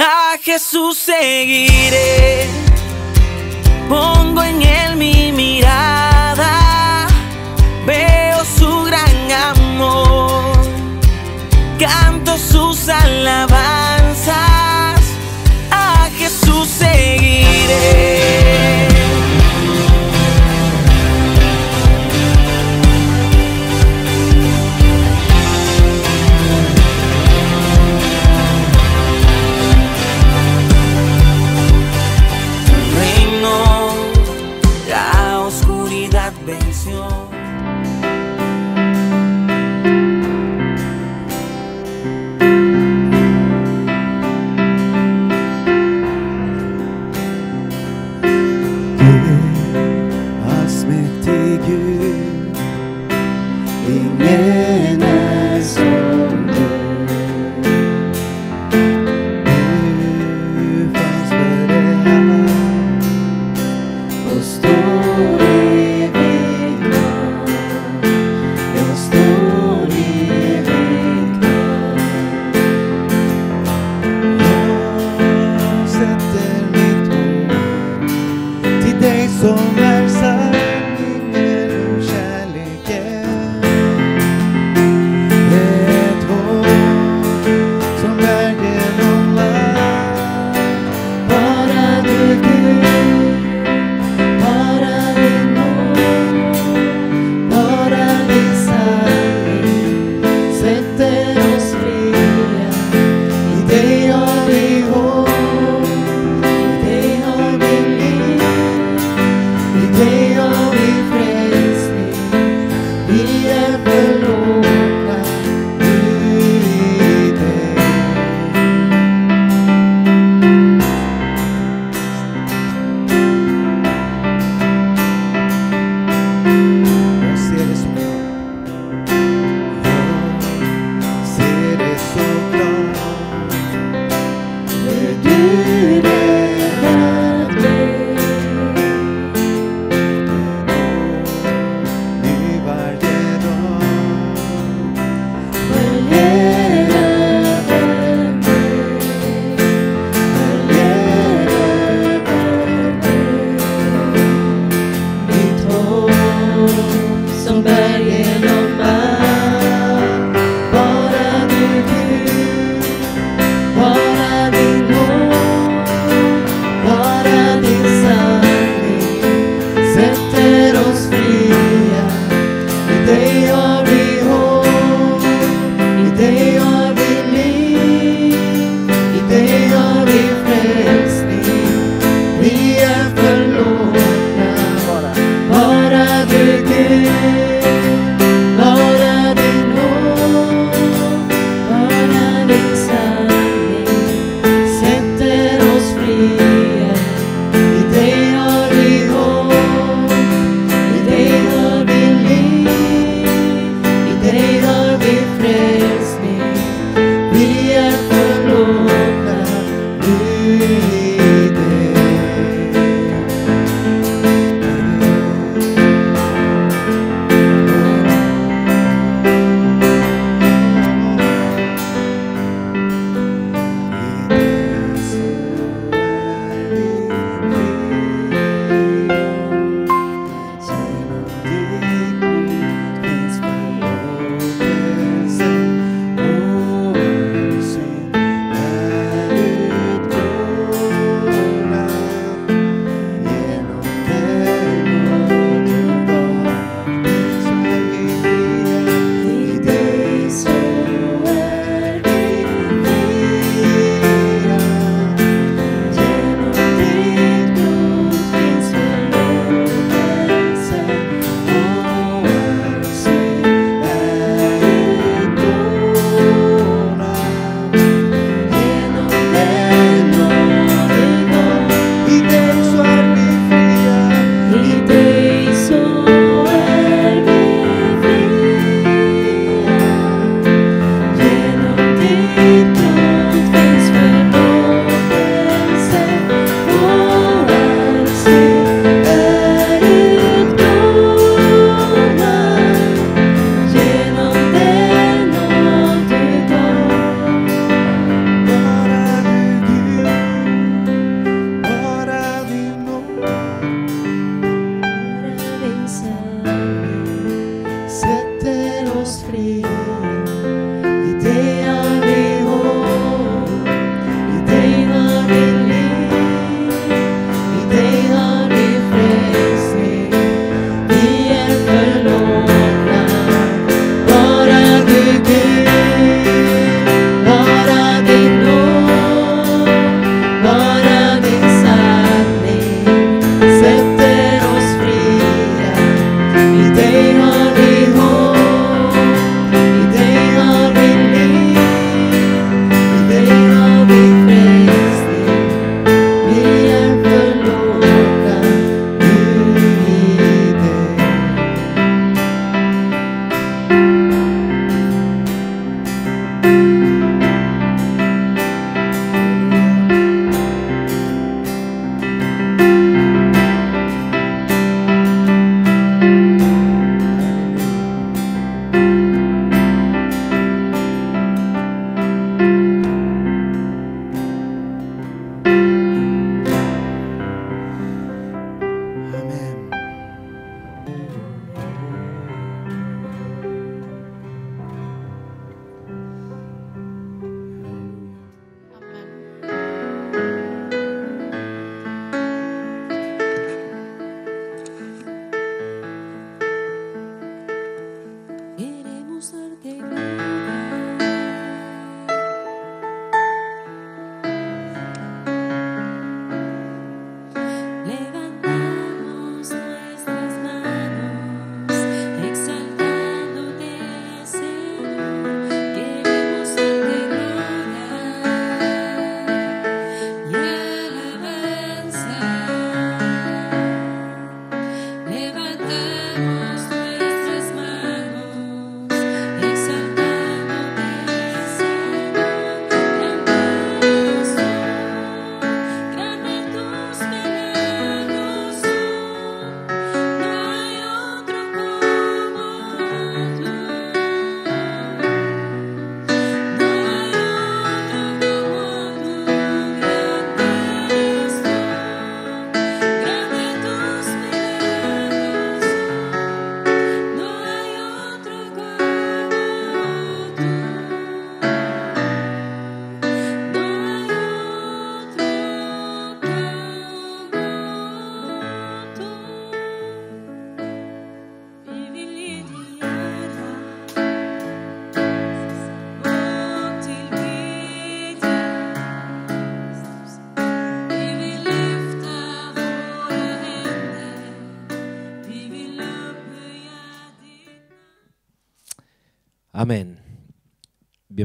A Jesús seguiré. Pongo en él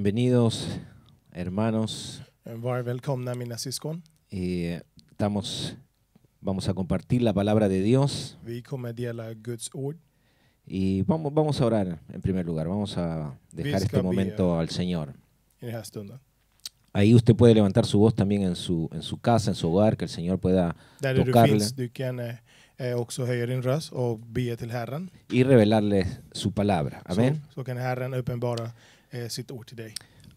bienvenidos, hermanos. Eh, eh, estamos, vamos a compartir la palabra de Dios. Y vamos, vamos a orar en primer lugar. Vamos a dejar este momento al Señor. Ahí usted puede levantar su voz también en su, en su casa, en su hogar, que el Señor pueda y revelarle su palabra. Amén. Eh,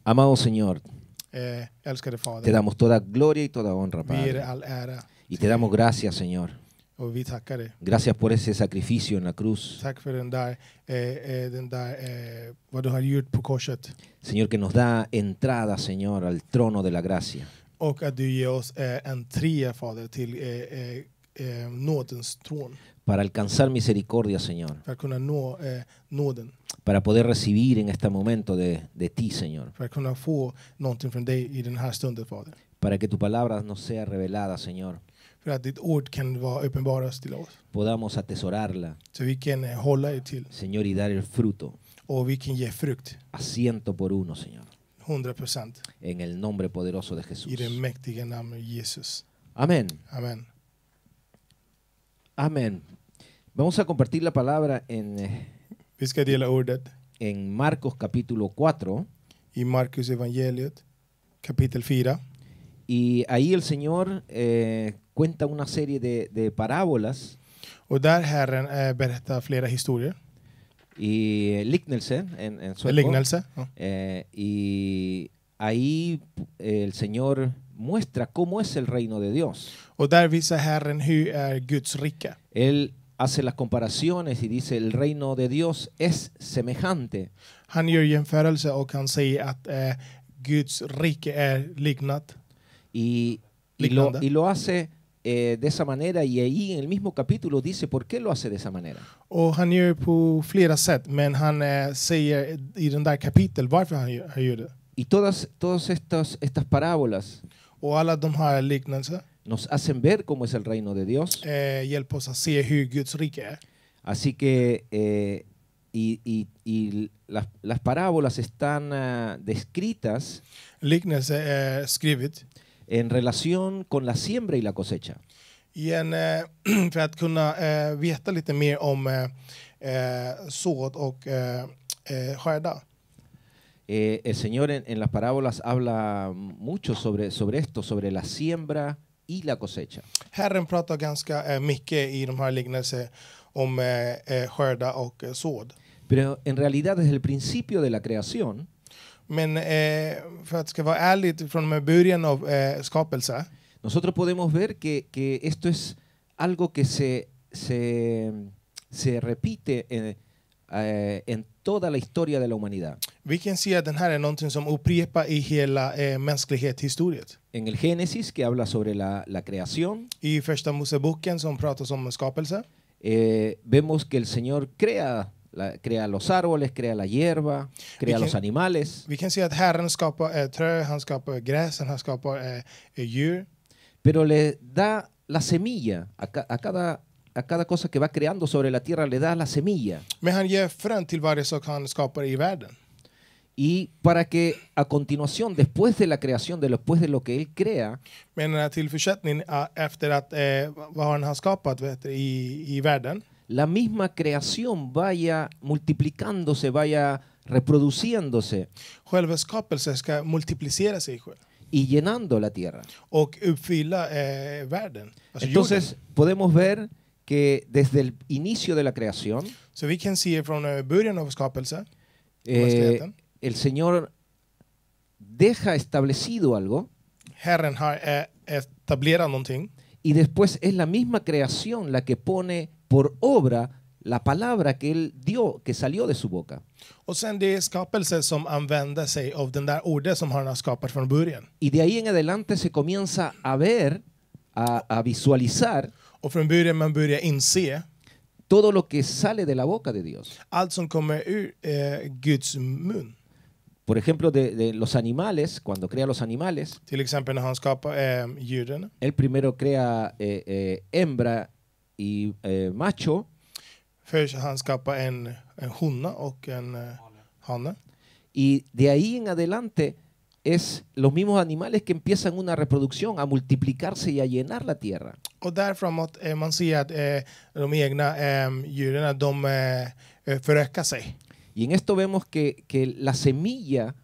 Amado Señor, eh, te damos toda gloria y toda honra, er Padre. Y te damos gracias, Señor. Gracias por ese sacrificio en la cruz, Señor, que nos da entrada, Señor, al trono de la gracia para alcanzar misericordia, Señor. För att kunna nå eh, nåden. Para poder recibir en este momento de, de ti, Señor. För att kunna få någonting från dig i den här stunden, Fader. Para que tu palabra nos sea revelada, Señor. För att ditt ord kan vara uppenbaras till oss. Podamos atesorarla. Så vi kan eh, hålla er till. Señor, y dar el fruto. Och vi kan ge frukt. A por uno, Señor. 100%. En el nombre poderoso de Jesús. I det mäktiga namnet Jesus. Amén. Amén. Amén. Vamos a compartir la palabra en, vi ska ordet en Marcos capítulo 4 y marcus evangeliet kapitel 4. y ahí el Señor eh, cuenta una serie de, de parábolas Och där Herren eh, berättar flera historier. y eh, liknelser en, en sueco. Liknelse. Ja. Ah. Eh, y ahí eh, el Señor muestra cómo es el reino de Dios. Och där visar Herren hur er är Guds rike. Él hace las comparaciones y dice el reino de Dios es semejante. Han gör jämförelser och han säger att eh, Guds rike är liknat. Y, y, lo, y lo hace eh, de esa manera y ahí en el mismo capítulo dice por qué lo hace de esa manera. Och han gör på flera sätt men han eh, säger i den där kapitel varför han gör, han gör det. Y todas, todas estas, estas parábolas. Och alla de här liknelserna nos hacen ver cómo es el reino de Dios. Eh, oss rike er. Así que eh, y, y, las, las, parábolas están ah, descritas eh, en relación con la siembra y la cosecha. Y en, för el Señor en, en, las parábolas habla mucho sobre, sobre esto, sobre la siembra i la cosecha. Herren pratar ganska eh, mycket i de här liknelserna om eh, eh, skörda och eh, sådd. Pero en realidad desde el principio de la creación Men eh, för att ska vara ärlig, från början av eh, skapelse. Nosotros podemos ver que, que esto es algo que se, se, se repite en, eh, en toda la historia de la humanidad. Vi kan se att den här är er någonting som upprepar i hela eh, mänsklighetshistorien. En el Génesis que habla sobre la, la creación. I första Moseboken som pratar om skapelse. Eh, vemos que el Señor crea la, crea los árboles, crea la hierba, crea vi los animales. Vi kan se att Herren skapar eh, trä, han skapar gräs, han skapar eh, eh djur. Pero le da la semilla a, ca a cada a cada cosa que va creando sobre la tierra le da la semilla. i Y para que a continuación, después de la creación, después de lo que él crea, la misma creación vaya multiplicándose, vaya reproduciéndose y llenando la tierra. Eh, Entonces podemos ver que desde el inicio de la creación, eh, eh, el Señor deja establecido algo eh, y después es la misma creación la que pone por obra la palabra que Él dio, que salió de su boca. Y de ahí en adelante se comienza a ver, a, a visualizar todo lo que sale de la boca de Dios. Eh, Por ejemplo, de, los animales, cuando crea los animales. Till eh, Él primero crea eh, hembra y macho. han en, en och en Y de ahí en adelante es los mismos animales que empiezan una reproducción, a multiplicarse y a llenar la tierra. och där framåt, eh, man ser att eh, de egna eh, djuren de, eh, eh, förökar sig. Y en esto vemos que, que la semilla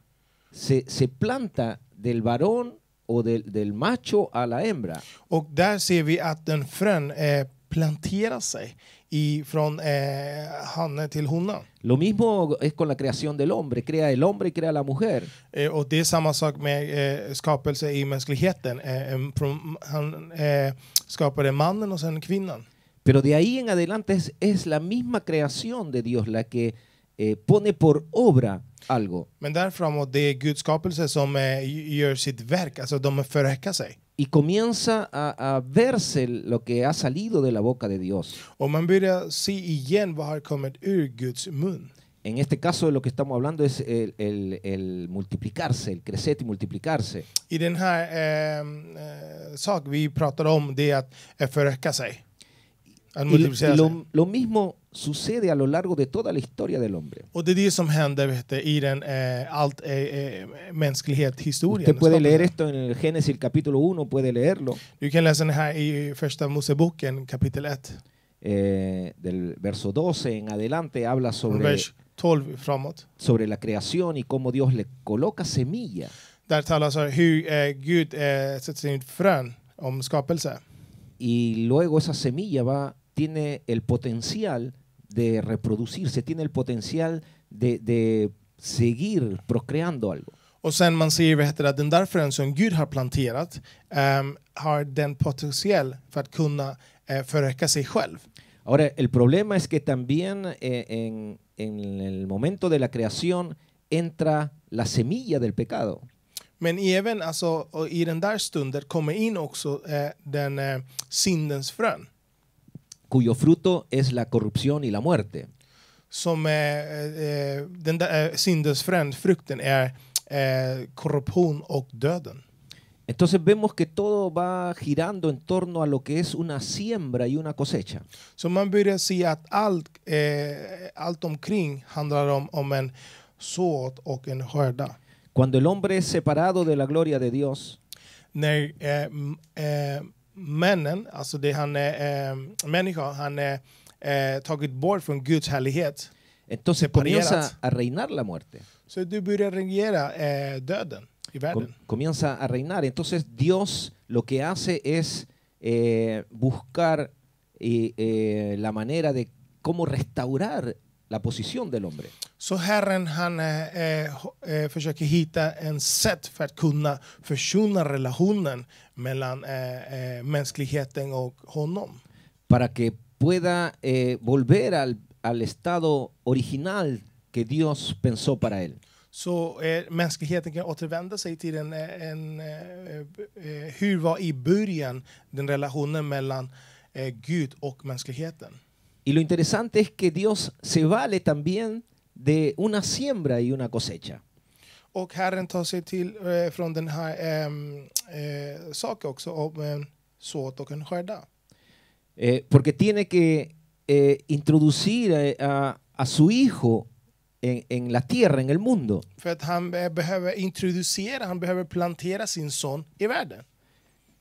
se, se planta del varón o del, del macho a la hembra. Och där ser vi att den frön eh, planterar sig i, från eh, hannen till hona. Lo mismo es con la creación del hombre, crea el hombre y crea la mujer. Eh, och det är samma sak med eh, skapelse i mänskligheten. Eh, från, han, eh, skapade mannen och sen kvinnan. Pero de ahí en adelante es, es la misma creación de Dios la que eh, pone por obra algo. Men där framåt, det är Guds skapelse som eh, gör sitt verk, alltså de förökar sig. Y comienza a, a verse lo que ha salido de la boca de Dios. Och man börjar se igen vad har kommit ur Guds mun en este caso lo que estamos hablando es el, multiplicarse, el crecer y multiplicarse. Y lo, mismo sucede a lo largo de toda la historia del hombre. som i den eh, allt eh, eh, Usted puede leer esto en el Génesis capítulo 1, puede leerlo. Du kan läsa första Moseboken kapitel 1. del verso 12 en adelante habla sobre 12 framåt. Sobre la creación y cómo Dios le coloca semilla. Där talas om hur eh, Gud eh, sätter sin frön om skapelse. Y luego esa semilla va, tiene el potencial de reproducirse, tiene el potencial de, de seguir procreando algo. Och sen man ser vad heter det, den där frön som Gud har planterat um, har den potential för att kunna eh, föröka sig själv. Ahora, el problema es que también eh, en en el momento de la creación entra la semilla del pecado. Men även alltså, i den där stunden kommer in också eh, den eh, syndens frön. Cuyo fruto es la corrupción y la muerte. Som eh, eh, eh den där syndens frön, frukten, är eh, korruption och döden. Entonces vemos que todo va girando en torno a lo que es una siembra y una cosecha. Så man börjar se att allt, eh, allt omkring handlar om, om en såd och en skörda. Cuando el hombre es separado de la gloria de Dios, När eh, eh, männen, alltså det han är, eh, människa, han är eh, tagit bort från Guds härlighet entonces Separerad. comienza a reinar la muerte. så du börjar regera eh, döden. comienza a reinar. Entonces Dios lo que hace es eh, buscar eh, eh, la manera de cómo restaurar la posición del hombre. Para que pueda volver al, al estado original que Dios pensó para él. så eh, mänskligheten kan återvända sig till en, en eh, eh, hur var i början den relationen mellan eh, Gud och mänskligheten. Y lo interesante es que Dios se vale también de una siembra y una cosecha. Och Herren tar sig till eh, från den här ehm, eh, saken också, om en såt och en skörda. Eh, porque tiene que eh, introducir a, a, a su hijo en, en, la tierra, en el mundo. För att han behöver introducera, han behöver plantera sin son i världen.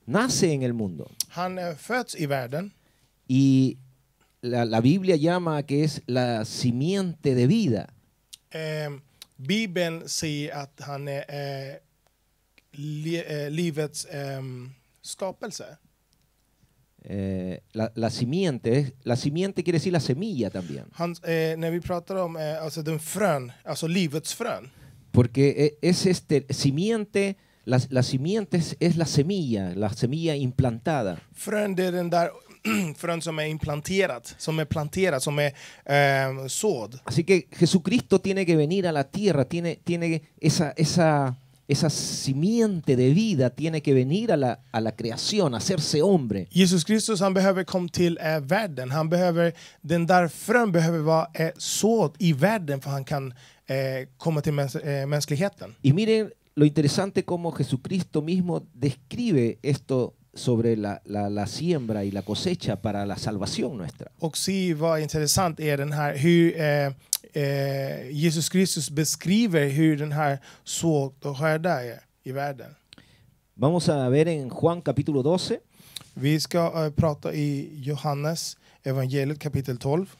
Nace en el mundo. Han eh, föds i världen. Y la, la Biblia llama que es la simiente de vida. La Biblia dice att han är eh, li, eh, livets ehm, skapelse. Eh, la, la, simiente, la simiente quiere decir la semilla también. Eh, vi om eh, den frön, alltså livets frön. Porque es este simiente, la, la simiente es, la semilla, la semilla implantada. som är som är ehm, Así que Jesucristo tiene que venir a la tierra, tiene, tiene esa, esa esa simiente de vida tiene que venir a la, a la creación, a hacerse hombre. Jesus Cristo, han behöver komma till eh, världen. Han behöver, den där frön behöver vara eh, sådd i världen för han kan eh, komma till mäns eh, mänskligheten. Y miren lo interesante como Jesucristo mismo describe esto sobre la, la, la, siembra y la cosecha para la salvación nuestra. Och se vad intressant är den här hur eh, eh, Jesus Kristus beskriver hur den här sådd och skörda i världen. Vamos a ver en Juan capítulo 12. Vi ska eh, prata i Johannes evangeliet kapitel 12.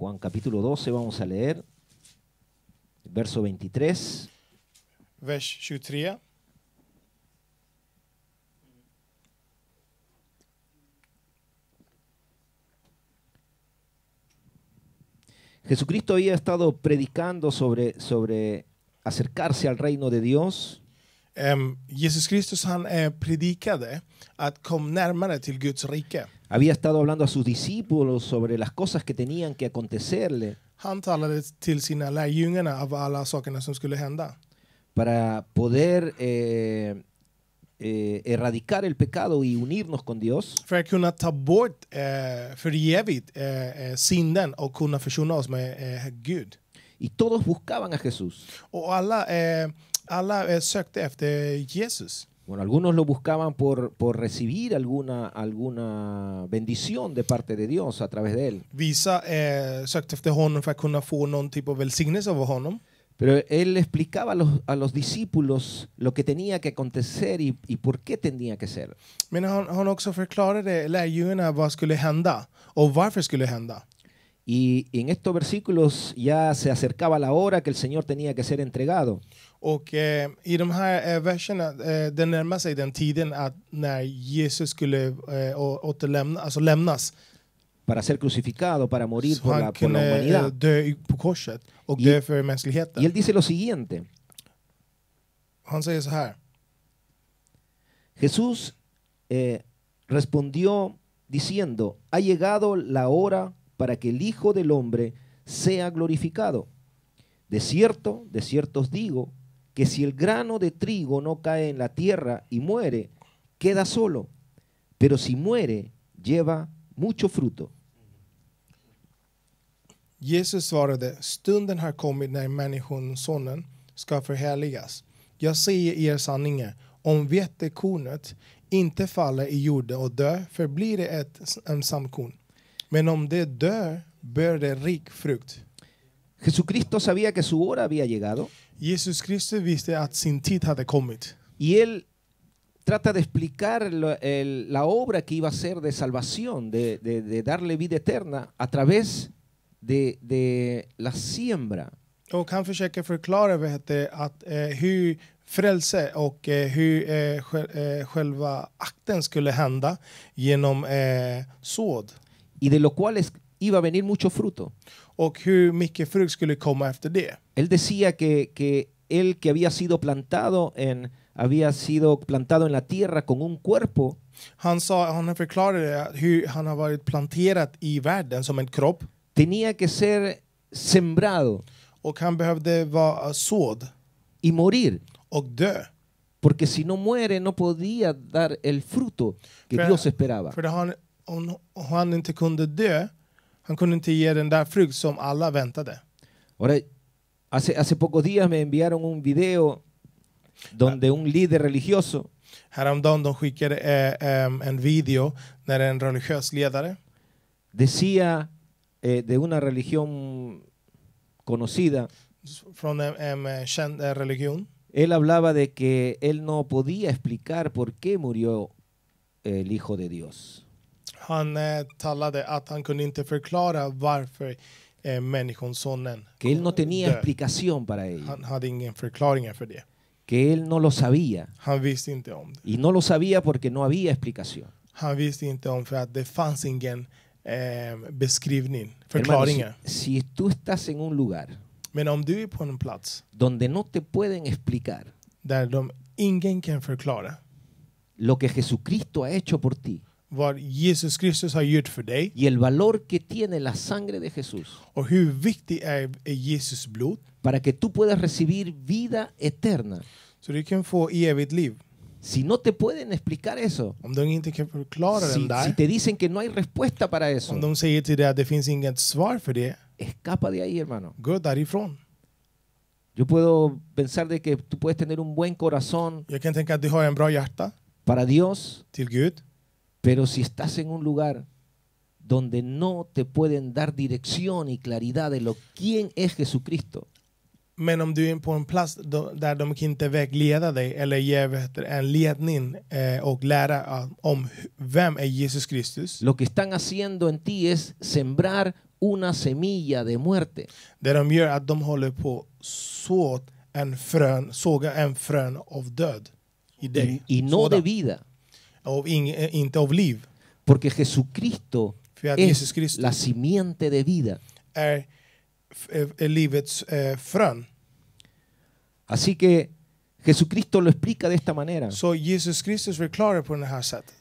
Juan capítulo 12 vamos a leer verso 23. vers 23. Jesucristo había estado predicando sobre, sobre acercarse al reino de Dios. Um, Jesus Kristus han eh, predikade att kom närmare till Guds rike. Había estado hablando a sus discípulos sobre las cosas que tenían que acontecerle. Han talade till sina lärjungarna av alla sakerna som skulle hända. para poder eh, eh, erradicar el pecado y unirnos con Dios. För att kunna ta bort eh, för evigt eh, eh synden och kunna försona oss med eh, Gud. Y todos buscaban a Jesús. Och alla, eh, alla eh, sökte efter Jesus. Bueno, algunos lo buscaban por, por recibir alguna, alguna bendición de parte de Dios a través de él. Vissa eh, sökte efter honom för att kunna få någon typ av välsignelse av honom. Pero él explicaba a los, a los discípulos lo que tenía que acontecer y, y por qué tenía que ser. Men han, han också förklarade lärjungarna vad skulle hända och varför skulle hända. Y en estos versículos ya se acercaba la hora que el Señor tenía que ser entregado. Och eh, i de här eh, verserna, eh, det närmar sig den tiden att när Jesus skulle eh, återlämna, alltså lämnas para ser crucificado, para morir por la, eh, humanidad. Y él dice lo siguiente. Jesús eh, respondió diciendo, ha llegado la hora para que el Hijo del Hombre sea glorificado. De cierto, de cierto os digo, que si el grano de trigo no cae en la tierra y muere, queda solo, pero si muere, lleva mucho fruto. Jesus svarade, stunden har kommit när sonen, ska förhärligas. Jag säger er sanningen, om vetekornet inte faller i jorden och dör förblir det ett ensamkorn. Men om det dör bär det rik frukt. Jesucristo sabía que su hora había llegado. Jesus Kristus visste att sin tid hade kommit. Y él trata de explicar la, el, la obra que iba a ser de salvación, de, de, de darle vida eterna a través de, de la siembra. Och han försöker förklara vet du, att, eh, hur frälse och eh, hur eh, eh, själva akten skulle hända genom eh, såd. Y de lo cual es, iba a venir mucho fruto. Och hur mycket frukt skulle komma efter det. Él decía que, que él que había sido plantado en había sido plantado en la tierra con un cuerpo. Han, sa, han förklarade hur han har varit planterad i världen som en kropp. tenía que ser sembrado och han behövde vara såd y morir. och dö. Porque si no muere no podía dar el fruto que För- Dios esperaba. För han, om, om han inte kunde dö, han kunde inte ge den där frukt som alla väntade. Ahora, hace, hace pocos días me enviaron un video donde un líder religioso Häromdagen de skickade eh, em, en video när en religiös ledare decía eh, de una religión conocida. From a, um, eh, eh, religion. Él hablaba de que él no podía explicar por qué murió el Hijo de Dios. Han eh, talade att han kunde inte förklara varför eh, sonen, Que él no tenía explicación para ello. Han hade ingen förklaring för det. Que él no lo sabía. Han visste inte om det. Y no lo sabía porque no había explicación. Han visste inte om för att det fanns ingen eh, beskrivning, förklaringar. si, si tú estás en un lugar Men om du är på en plats donde no te pueden explicar där de ingen kan förklara lo que Jesucristo ha hecho por ti vad Jesus Kristus har gjort för dig y el valor que tiene la sangre de Jesús och hur viktig är, är Jesus blod para que tú puedas recibir vida eterna så du kan få evigt liv si no te pueden explicar eso, si, te dicen que no hay respuesta para eso, escapa de ahí, hermano. Yo puedo pensar de que tú puedes tener un buen corazón para Dios, pero si estás en un lugar donde no te pueden dar dirección y claridad de lo quién es Jesucristo. Men om du är på en plats då, där de inte vägleda dig eller ge en ledning eh, och lära om vem är Jesus Kristus. Lo que están haciendo en ti es sembrar una semilla de muerte. Det de gör är att de håller på så en frön, såga en frön av död i dig. Y, y no de vida. Av in, eh, inte av liv. Porque Jesucristo För Jesus Kristus la simiente de vida. Är livets eh, frön. Así que Jesucristo lo explica de esta manera. Så Jesus Kristus förklarar på det här sättet.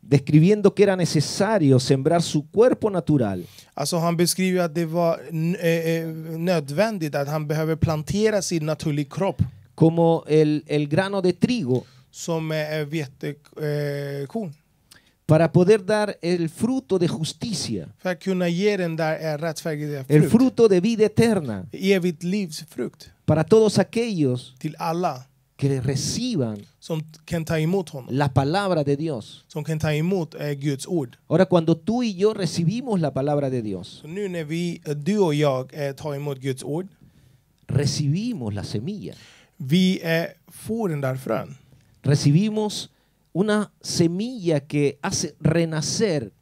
Describiendo que era necesario sembrar su cuerpo natural. Alltså han beskriver att det var eh, eh, nödvändigt att han behöver plantera sin naturlig kropp. Como el, el grano de trigo. Som eh, vetekorn. Eh, para poder dar el fruto de justicia. Eh, el fruto de vida eterna. Para todos aquellos que reciban la palabra de Dios. Eh, Ahora cuando tú y yo recibimos la palabra de Dios. Eh, recibimos la semilla. Recibimos una semilla que hace renacer.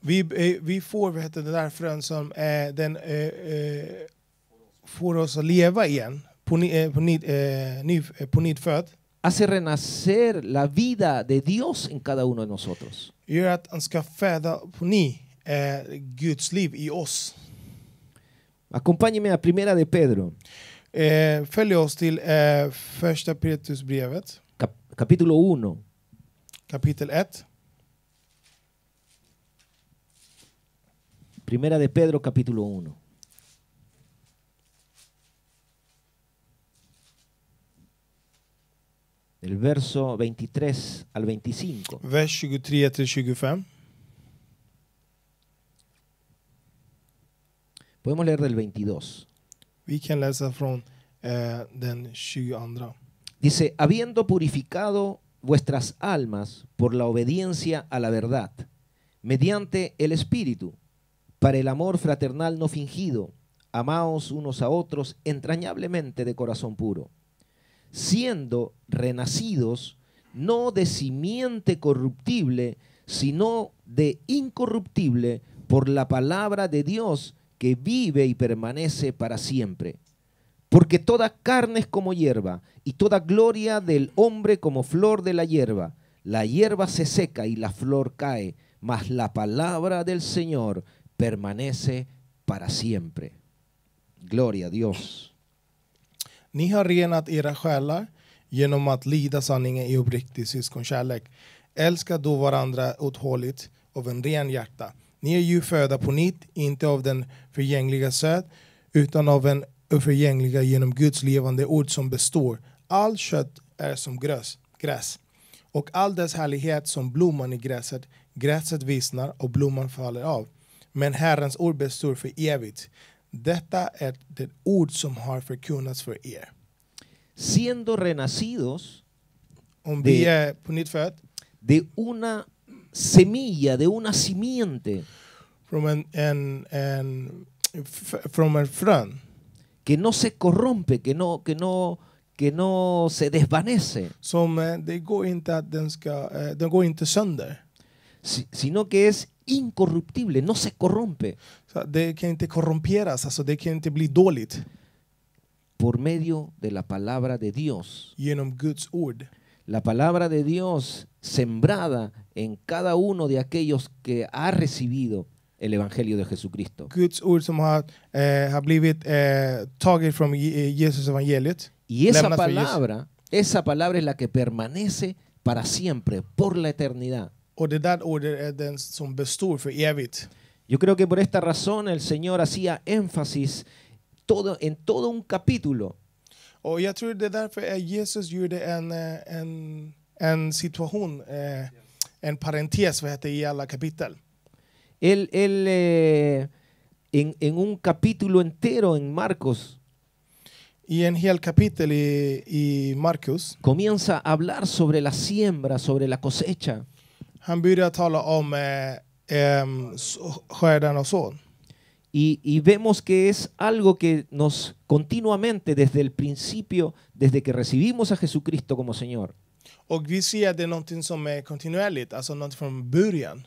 Vi, eh, vi får vet du, den där frön som eh, den, eh, eh, får oss att leva igen, på, eh, på, nid, eh, ny, eh, på nidfödd. Hace renacer la vida de Dios en cada uno de nosotros. Gör att han ska föda på ny Guds liv i oss. Acompáñeme a primera de Pedro. följ oss till första Petrusbrevet. capítulo 1. Capítulo 1. Primera de Pedro, capítulo 1. El verso 23 al 25. Vers 23 al 25. Podemos leer del 22. We leer del from uh, then 22. Dice, habiendo purificado vuestras almas por la obediencia a la verdad, mediante el Espíritu, para el amor fraternal no fingido, amaos unos a otros entrañablemente de corazón puro, siendo renacidos no de simiente corruptible, sino de incorruptible por la palabra de Dios que vive y permanece para siempre. Porque toda carne es como hierba, y toda gloria del hombre como flor de la hierba. La hierba se seca y la flor cae, mas la palabra del Señor permanece para siempre. Gloria a Dios. Ni har renat era själar genom att lida sanningen i uppriktig syskonkärlek. Älska då varandra uthålligt av en ren hjärta. Ni är ju födda på nytt, inte av den förgängliga söd, utan av en oförgängliga genom Guds levande ord som består. All kött är som gräs, gräs och all dess härlighet som blomman i gräset. Gräset vissnar och blomman faller av. Men Herrens ord består för evigt. Detta är det ord som har förkunnats för er. Siendo renacidos Om vi är på nytt född, de una semilla, de una simiente. Från en, en, en, en frön. que no se corrompe, que no, que no, que no se desvanece. sino que es incorruptible, no se corrompe. Por medio de la palabra de Dios. La palabra de Dios sembrada en cada uno de aquellos que ha recibido el evangelio de Jesucristo. Guds ord som har, eh, har blivit eh, taget från Jesus evangeliet. Y esa palabra, esa palabra es la que permanece para siempre, por la eternidad. Och det där ordet är den som består för evigt. Yo creo que por esta razón el Señor hacía énfasis todo, en todo un capítulo. Och jag tror det är därför Jesus gjorde en, eh, en, en situation, eh, en parentes, vad heter i alla kapitel. Él, él eh, en, un capítulo entero en Marcos. Y en el capítulo y Marcos. Comienza a hablar sobre la siembra, sobre la cosecha. Han tala om eh, em, Y, vemos que es algo que nos continuamente desde el principio, desde que recibimos a Jesucristo como Señor. Och vi ser det är som är kontinuerligt, alltså från början.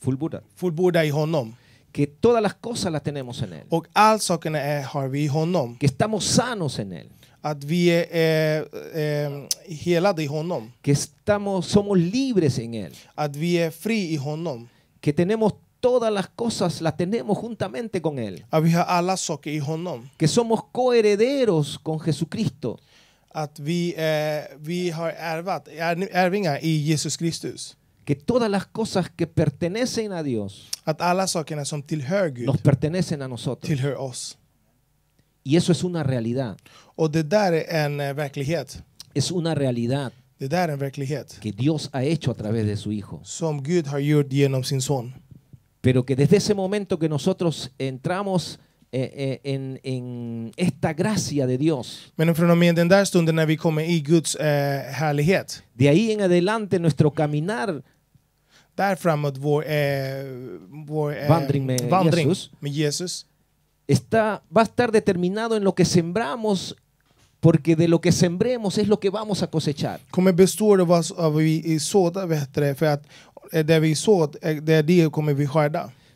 fullbordat. Fullborda i honom. Que todas las cosas las tenemos en él. Och all sakerna är, har vi i honom. Que estamos sanos en él. Att vi är, helade i honom. Que estamos, somos libres en él. Att vi är fri i honom. Que tenemos todas las cosas las tenemos juntamente con Él. Que somos coherederos con Jesucristo. Att vi, eh, vi har ärvat, är, ärvingar i Jesus Kristus que todas las cosas que pertenecen a Dios nos pertenecen a nosotros. Y eso es una realidad. Och det eh, Es una realidad que Dios ha hecho a través de su Hijo. son. Pero que desde ese momento que nosotros entramos eh, eh, en, esta gracia de Dios, de ahí en adelante nuestro caminar där framåt vår, eh, vår eh, vandring, med, vandring Jesus. med Jesus. Está, va a estar determinado en lo que sembramos Porque de lo que sembremos es lo que vamos a cosechar.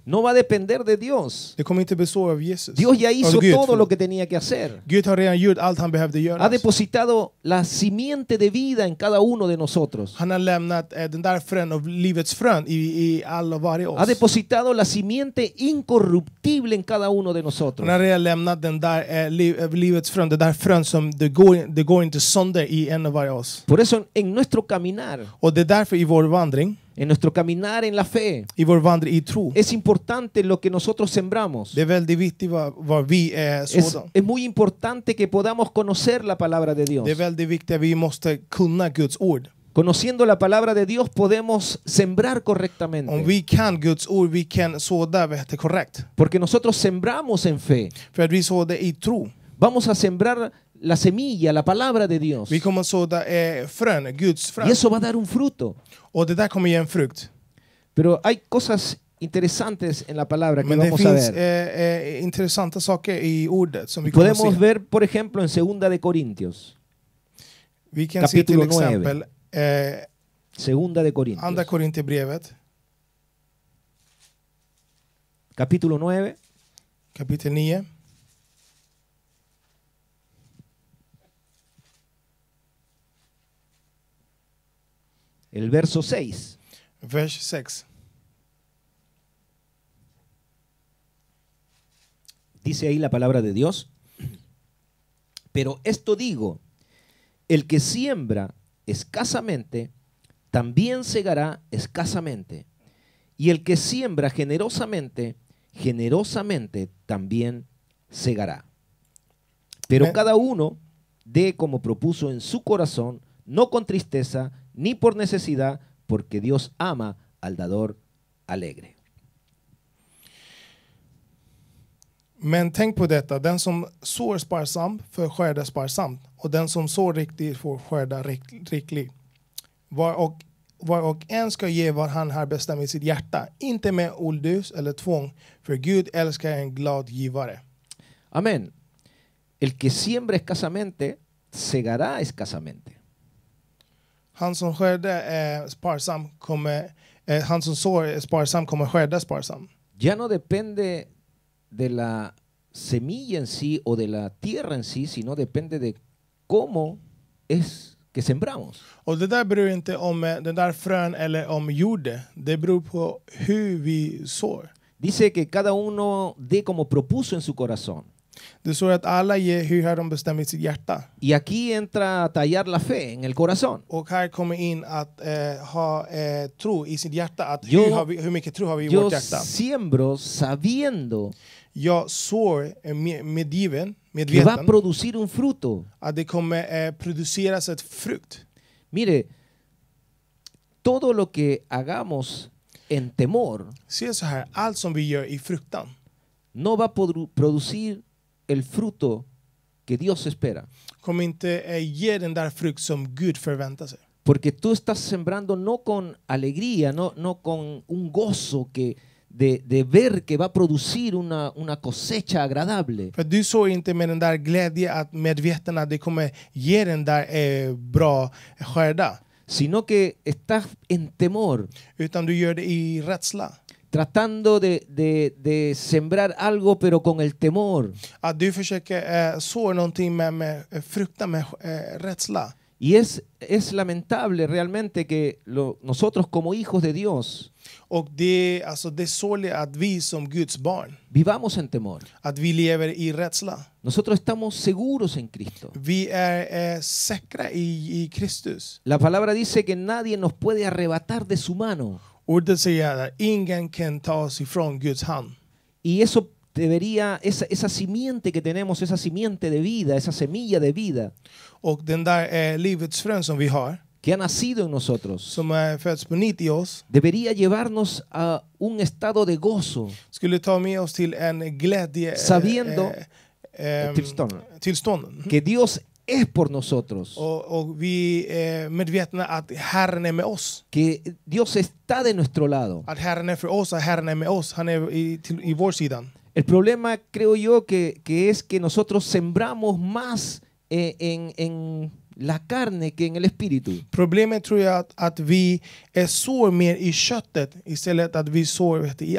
no va a depender de Dios. Det kommer inte bestå av Jesus. Dios ya hizo Gud, todo lo que tenía que hacer. Gud har redan gjort allt han behövde göra. Ha depositado la simiente de vida en cada uno de nosotros. Han har lämnat eh, den där frön av livets frön i, i alla varje oss. Ha depositado la simiente incorruptible en cada uno de nosotros. Han har redan lämnat den där eh, liv, eh, livets frön, det där frön som det går, det går inte sönder i en av varje oss. Por eso en nuestro caminar. Och det är därför i vår vandring en nuestro caminar en la fe. Es importante lo que nosotros sembramos. es, muy importante que podamos conocer la palabra de Dios. Conociendo la palabra de Dios podemos sembrar correctamente. Porque nosotros sembramos en fe. Vamos a sembrar la semilla, la palabra de Dios. Y eso va a dar un fruto. en Pero hay cosas interesantes en la palabra que vamos a ver. Eh, eh, i Podemos ver, por ejemplo, en segunda de Corintios. capítulo eh, segunda de Corintios. Andra Capítulo 9. capítulo 9. el verso 6. Dice ahí la palabra de Dios. Pero esto digo, el que siembra escasamente, también segará escasamente. Y el que siembra generosamente, generosamente también segará. Pero eh. cada uno dé como propuso en su corazón, no con tristeza ni por necesidad, porque Dios ama al dador alegre. Men tänk på detta, den som sår sparsamt får skörda sparsamt och den som sår riktigt får skörda rikligt. Var och, var och en ska ge vad han har bestämt i sitt hjärta, inte med oldus eller tvång, för Gud älskar en glad givare. Amen. El que siembra escasamente, segará escasamente han som skördar eh, sparsam kommer, eh, han som sår sparsam kommer skörda sparsam. Ya no depende de la semilla en sí o de la tierra en sí, sino depende de cómo es que sembramos. Och det där beror inte om eh, den där frön eller om jorden. Det beror på hur vi sår. Dice que cada uno dé como propuso en su corazón. Det står att alla hur har de bestämt sitt hjärta. Y aquí entra tallar la fe en el corazón. Och här kommer in att eh, ha eh, tro i sitt hjärta. Att yo, hur, har vi, hur mycket tro har vi i vårt hjärta? Siembro sabiendo jag sår eh, med, medgiven, medveten va producir un fruto. att det kommer eh, produceras ett frukt. Mire, todo lo que hagamos en temor. Se så här, allt som vi gör i fruktan. No va producir el fruto que Dios espera. Eh, Porque tú estás sembrando no con alegría, no, no con un gozo que, de, de ver que va a producir una, una cosecha agradable. Sino que estás en temor. Utan du gör det i tratando de, sembrar algo pero con el temor. du eh, med, med eh, eh, Y es, lamentable realmente que nosotros como hijos de Dios vivamos en temor. Att vi lever i rädsla. Nosotros estamos seguros en Cristo. Vi är säkra i La palabra dice que nadie nos puede arrebatar de su mano. Ordet säger att ingen kan ta oss ifrån Guds hand. Y eso debería, esa, esa simiente que tenemos, esa simiente de vida, esa semilla de vida. Och den där eh, livets frön som vi har. que ha nacido en nosotros som är föds på nytt i oss, debería llevarnos a un estado de gozo skulle ta med oss till en glädje sabiendo eh, eh, tillstånd, tillstånd. que Dios es por nosotros. Que Dios está de nuestro lado. El problema, creo yo, que, que es que nosotros sembramos más eh, en, en la carne que en el espíritu. Problemet problema, att, vi är mer i köttet istället att vi sår i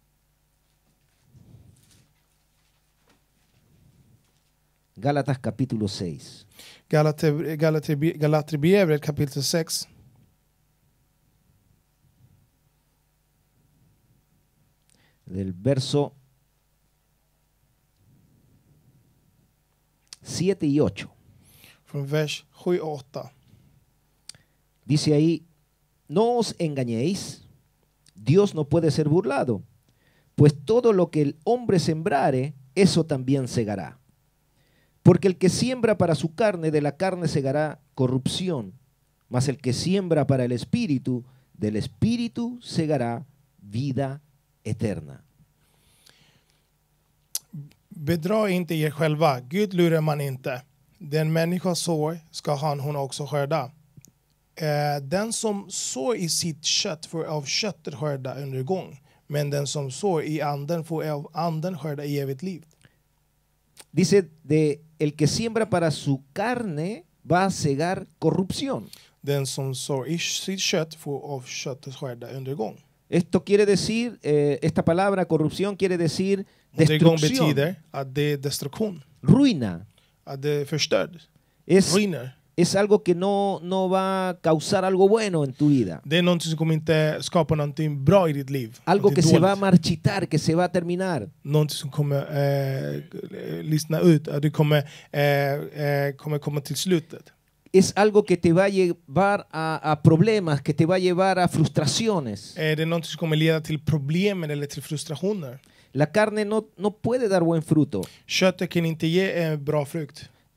Gálatas capítulo 6. el capítulo 6. Del verso 7 y 8. 8. Dice ahí, no os engañéis, Dios no puede ser burlado, pues todo lo que el hombre sembrare, eso también segará. Porque el que siembra para su carne, de la carne segará corrupción, mas el que siembra para el espíritu, del espíritu segará vida eterna. Bedra inte er själva, Gud lurar man inte. Den människa sår ska han hon också skörda. Eh, den som sår i sitt kött får av köttet skörda undergång, men den som sår i anden får av anden skörda evigt liv. Dice, de el que siembra para su carne va a cegar corrupción. Esto quiere decir, eh, esta palabra corrupción quiere decir destrucción. Ruina es algo que no, no va a causar algo bueno en tu vida. Algo que se va a marchitar, que se va a terminar. Es algo que te va a llevar a, problemas, que te va a llevar a frustraciones. Eh, La carne no, no puede dar buen fruto.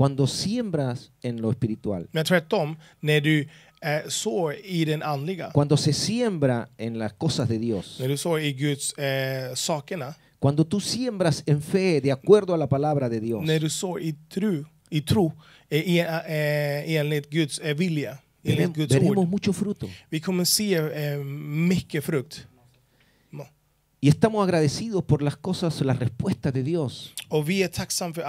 Cuando siembras en lo espiritual. Eh, cuando se siembra en las cosas de Dios. Eh, cuando tú siembras en fe de acuerdo a la palabra de Dios. När du mucho fruto. Eh, y estamos agradecidos por las cosas, las respuestas de Dios. Och vi är tacksamma för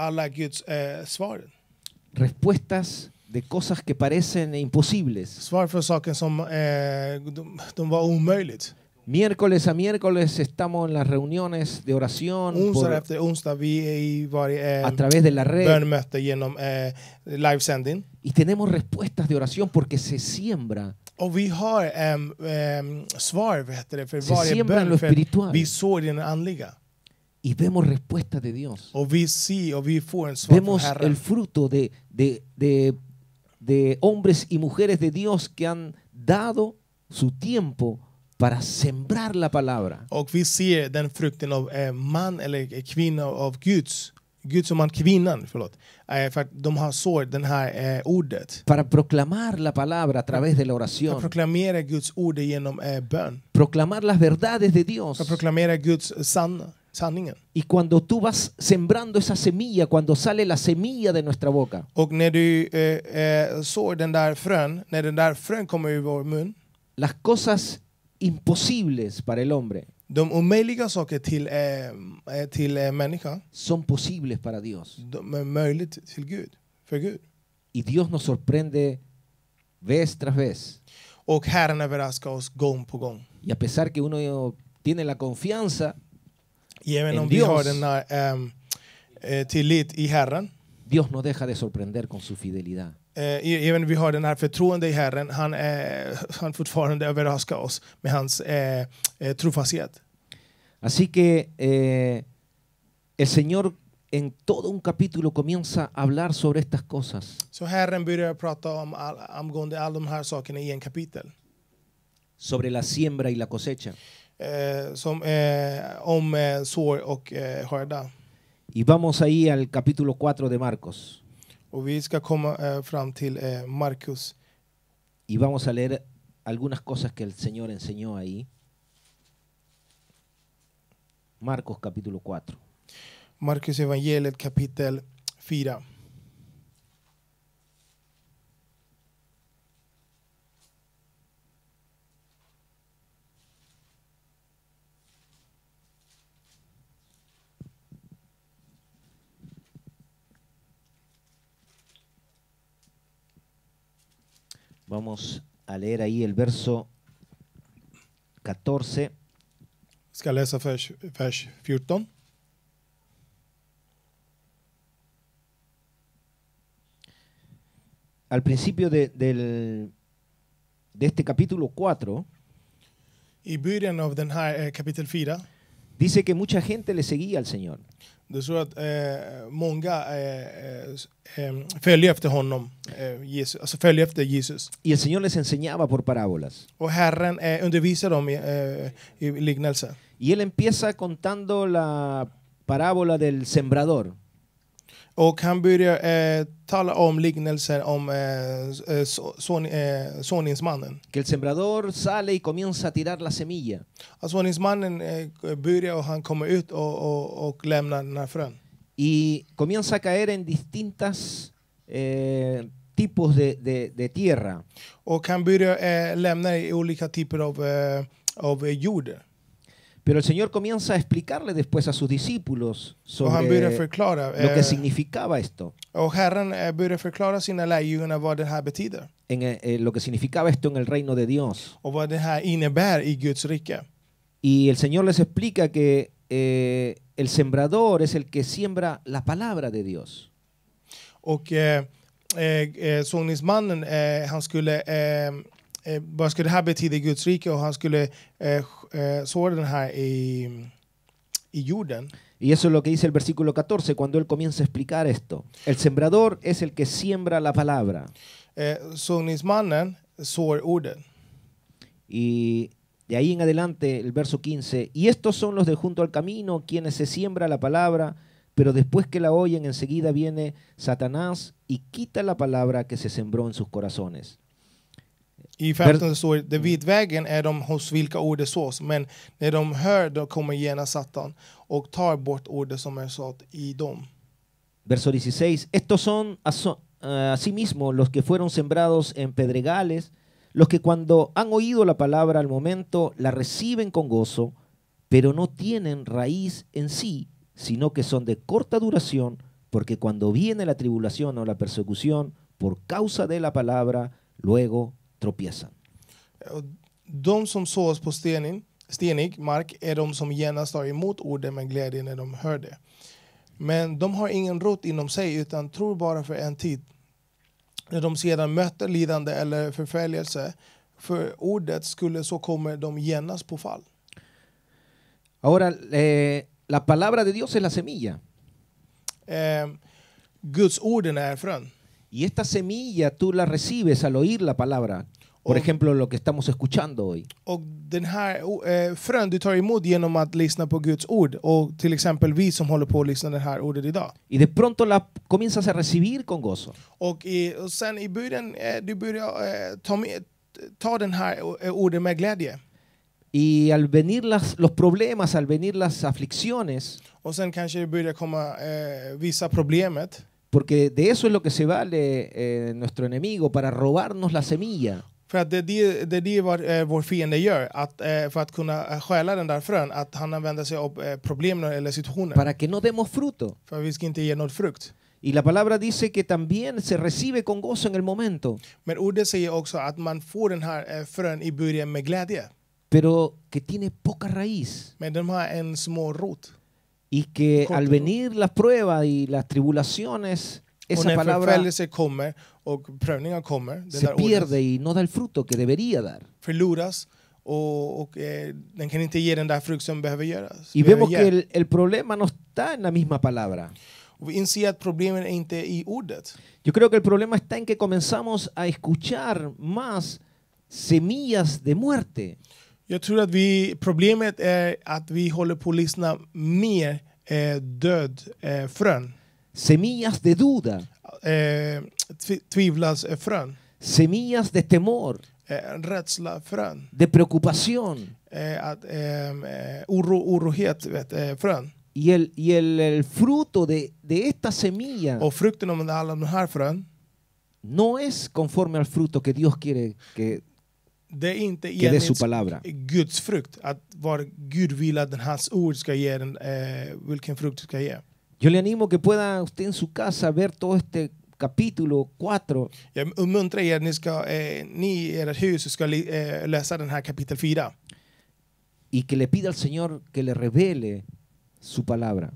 respuestas de cosas que parecen imposibles. Eh, miércoles a miércoles estamos en las reuniones de oración eh, a través de la red eh, y tenemos respuestas de oración porque se siembra. Em, em, se siembra lo espiritual y vemos respuesta de Dios. Och vi ser och vi får en svar Vemos från el fruto de, de, de, de hombres y mujeres de Dios que han dado su tiempo para sembrar la palabra. Och vi ser eh, den frukten av eh, man eller eh, kvinna av Guds, Gud som man, kvinnan, förlåt. Eh, för att de har sått den här eh, ordet. para proclamar la palabra a través de la För oración, proklamera Guds ord genom eh, bön. proclamar las verdades de Dios För att proklamera Guds sanna. Y cuando tú vas sembrando esa semilla, cuando sale la semilla de nuestra boca. Las cosas imposibles para el hombre. Eh, eh, eh, son posibles para Dios. Y Dios nos sorprende vez tras vez. Y a pesar que uno tiene la confianza Genom vi Dios, har denna um, tillit i Herren. Dios no deja de sorprender con su fidelidad. Eh, även vi har den här förtroende i Herren, han, eh, han fortfarande överraskar oss med hans eh, eh, trofasthet. Así que eh, el Señor en todo un capítulo comienza a hablar sobre estas cosas. Så Herren börjar prata om all, angående alla de här sakerna i en kapitel. Sobre la siembra y la cosecha. Eh, som, eh, om eh, sår och eh, skörda. Y vamos ahí al capítulo 4 de Marcos. Och vi ska komma eh, fram till eh, Markus. Y vamos a leer algunas cosas que el Señor enseñó ahí. Marcos capítulo 4. Markus evangeliet kapitel 4. Vamos a leer ahí el verso 14. Skal läsa vers, vers 14. Al principio de, del, de este capítulo 4. I början av den här eh, kapitel 4. Dice que mucha gente le seguía al Señor. Det står att eh, många eh, eh, eh följde efter honom, eh, Jesus, alltså följde efter Jesus. Y el Señor les enseñaba por parábolas. Och Herren eh, undervisade dem i, eh, i liknelser. Y él empieza contando la parábola del sembrador. Och han börjar eh, tala om liknelser om eh, eh son, eh, såningsmannen. el sembrador sale y comienza a tirar la semilla. Att såningsmannen eh, börjar och han kommer ut och, och, och lämnar den här frön. Y comienza a caer en distintas eh, tipos de, de, de tierra. Och han börjar eh, lämna i olika typer av, eh, av jord. Pero el Señor comienza a explicarle después a sus discípulos lo que eh, significaba esto. Eh, sina vad det här En, eh, lo que significaba esto en el reino de Dios. vad det här i Guds rike. Y el Señor les explica que eh, el sembrador es el que siembra la palabra de Dios. Och eh, eh, eh, han skulle, eh, vad skulle det här betyda i Guds rike? Och han skulle eh, eh, y, Y eso es lo que dice el versículo 14 cuando él comienza a explicar esto. El sembrador es el que siembra la palabra. Eh, Y de ahí en adelante el verso 15, y estos son los de junto al camino, quienes se siembra la palabra, pero después que la oyen enseguida viene Satanás y quita la palabra que se sembró en sus corazones I de Verso 16, estos son asimismo eh, los que fueron sembrados en pedregales, los que cuando han oído la palabra al momento la reciben con gozo, pero no tienen raíz en sí, sino que son de corta duración, porque cuando viene la tribulación o la persecución por causa de la palabra, luego tropiezan. Eh, de som sås på stenin, stenig mark är de som genast tar emot orden med glädje när de hör det. Men de har ingen rot inom sig utan tror bara för en tid. När de sedan möter lidande eller förföljelse för ordet skulle så kommer de genast på fall. Ahora, eh, la palabra de Dios es la semilla. Eh, Guds orden är frön. Y esta semilla tú la recibes al oír la palabra. Por och, ejemplo, lo que estamos escuchando hoy. Och den här eh, frön du tar emot genom att lyssna på Guds ord och till exempel vi som håller på att lyssna på det här ordet idag. Y de pronto la comienzas a recibir con gozo. Och, i, och sen i början eh, du börjar eh, ta, med, ta den här eh, ordet med glädje. Y al venir las, los problemas, al venir las aflicciones. Och sen kanske det börjar komma eh, vissa problemet. Porque de eso es lo que se vale eh, nuestro enemigo, para robarnos la semilla. Para que no demos fruto. Y la palabra dice que también se recibe con gozo en el momento. Men också att man får den här eh, i början med glädje. Pero que tiene poca raíz. Men har en y que al venir las pruebas y las tribulaciones, esa palabra se come, se pierde y no da el fruto que debería dar. Y vemos que el, problema no está en la misma palabra. Yo creo que el problema está en que comenzamos a escuchar más semillas de muerte. Jag tror att vi, problemet är att vi håller på att lyssna mer eh, död eh, frön. Semillas de duda. Eh, tvivlas eh, frön. Semillas de temor. Eh, rädsla frön. De preocupación. Eh, att, eh, eh, oro, orohet vet, eh, frön. Y el, y el, el fruto de, de esta semilla. Och frukten av alla de här frön. No es conforme al fruto que Dios quiere que det är inte enligt Guds frukt, att vad Gud vill att hans ord ska ge, den, eh, vilken frukt ska ge. Yo le animo que pueda usted en su casa ver todo este capítulo 4. Jag uppmuntrar er, ni, ska, eh, ni i ert hus ska eh, läsa den här kapitel 4. Y que le pida al Señor que le revele su palabra.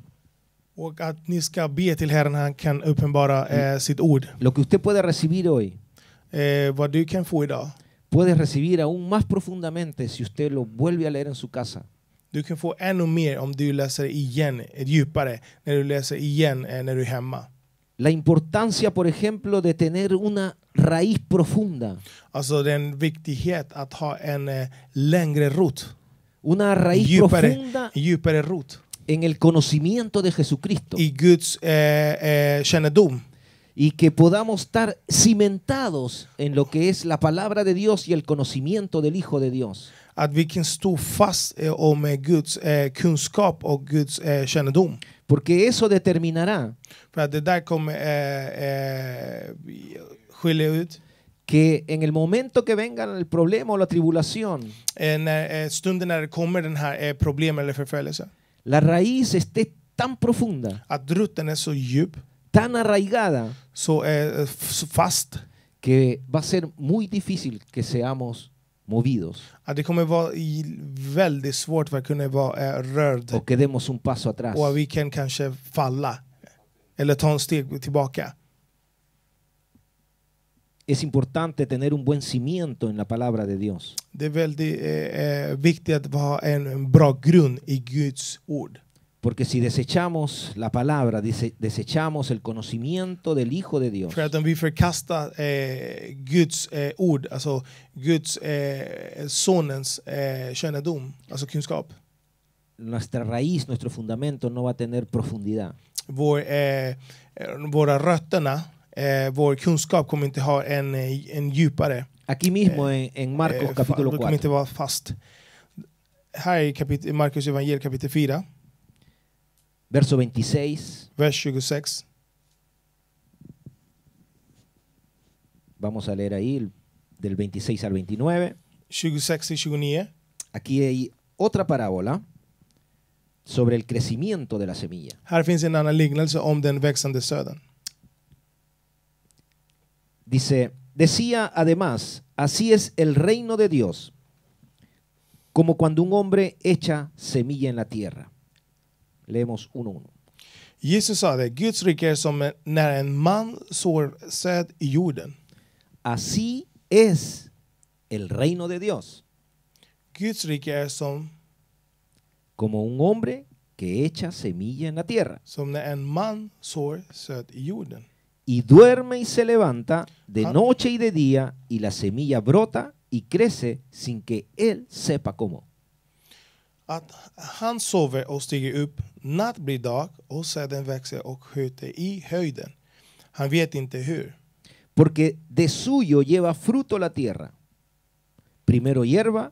Och att ni ska be till Herren, han kan uppenbara mm. eh, sitt ord. Lo que usted pueda recibir hoy. Eh, vad du kan få idag. puede recibir aún más profundamente si usted lo vuelve a leer en su casa. Du kan få ännu mer om du läser igen, eh, djupare, när du läser igen eh, när du är hemma. La importancia, por ejemplo, de tener una raíz profunda, Alltså den viktighet att ha en eh, längre rot, una raíz djupare, profunda djupare rot en el conocimiento de Jesucristo. i Guds eh, eh, kännedom y que podamos estar cimentados en lo que es la palabra de Dios y el conocimiento del Hijo de Dios. Porque eso determinará eh, eh, que en el momento que venga el problema o la tribulación, eh, la raíz esté tan profunda tan arraigada so, uh, fast. que va a ser muy difícil que seamos movidos. Att det kommer vara väldigt svårt för att kunna vara eh, rörd. Och que demos un paso atrás. Och vi kan kanske falla eller ta en steg tillbaka. Es importante tener un buen cimiento en la palabra de Dios. Det är väldigt eh, viktigt att ha en, en bra grund i Guds ord. Porque si desechamos la palabra, desechamos el conocimiento del Hijo de Dios. För om vi förkastar eh, Guds eh, ord, alltså Guds, eh, sonens eh, kännedom, alltså kunskap. Nuestra raíz, nuestro fundamento no va a tener profundidad. Vår, eh, våra rötterna, eh, vår kunskap kommer inte ha en, eh, en djupare. Aquí mismo eh, en, en Marcos eh, capítulo 4. kommer inte vara fast. Här i, kapit- Marcus evangel kapitel 4. Verso 26. Vamos a leer ahí del 26 al 29. Aquí hay otra parábola sobre el crecimiento de la semilla. Dice, decía además, así es el reino de Dios, como cuando un hombre echa semilla en la tierra. Leemos 1.1. Jesus sa Guds rike som när en man sår säd i jorden. Así es el reino de Dios. Guds rike som como un hombre que echa semilla en la tierra. Som när en man sår säd i jorden. Y duerme y se levanta de ah. noche y de día y la semilla brota y crece sin que él sepa cómo. Att han sover och stiger upp Natt blir dag och säden växer och sköter i höjden. Han vet inte hur. Porque de suyo lleva fruto la tierra. Primero hierba,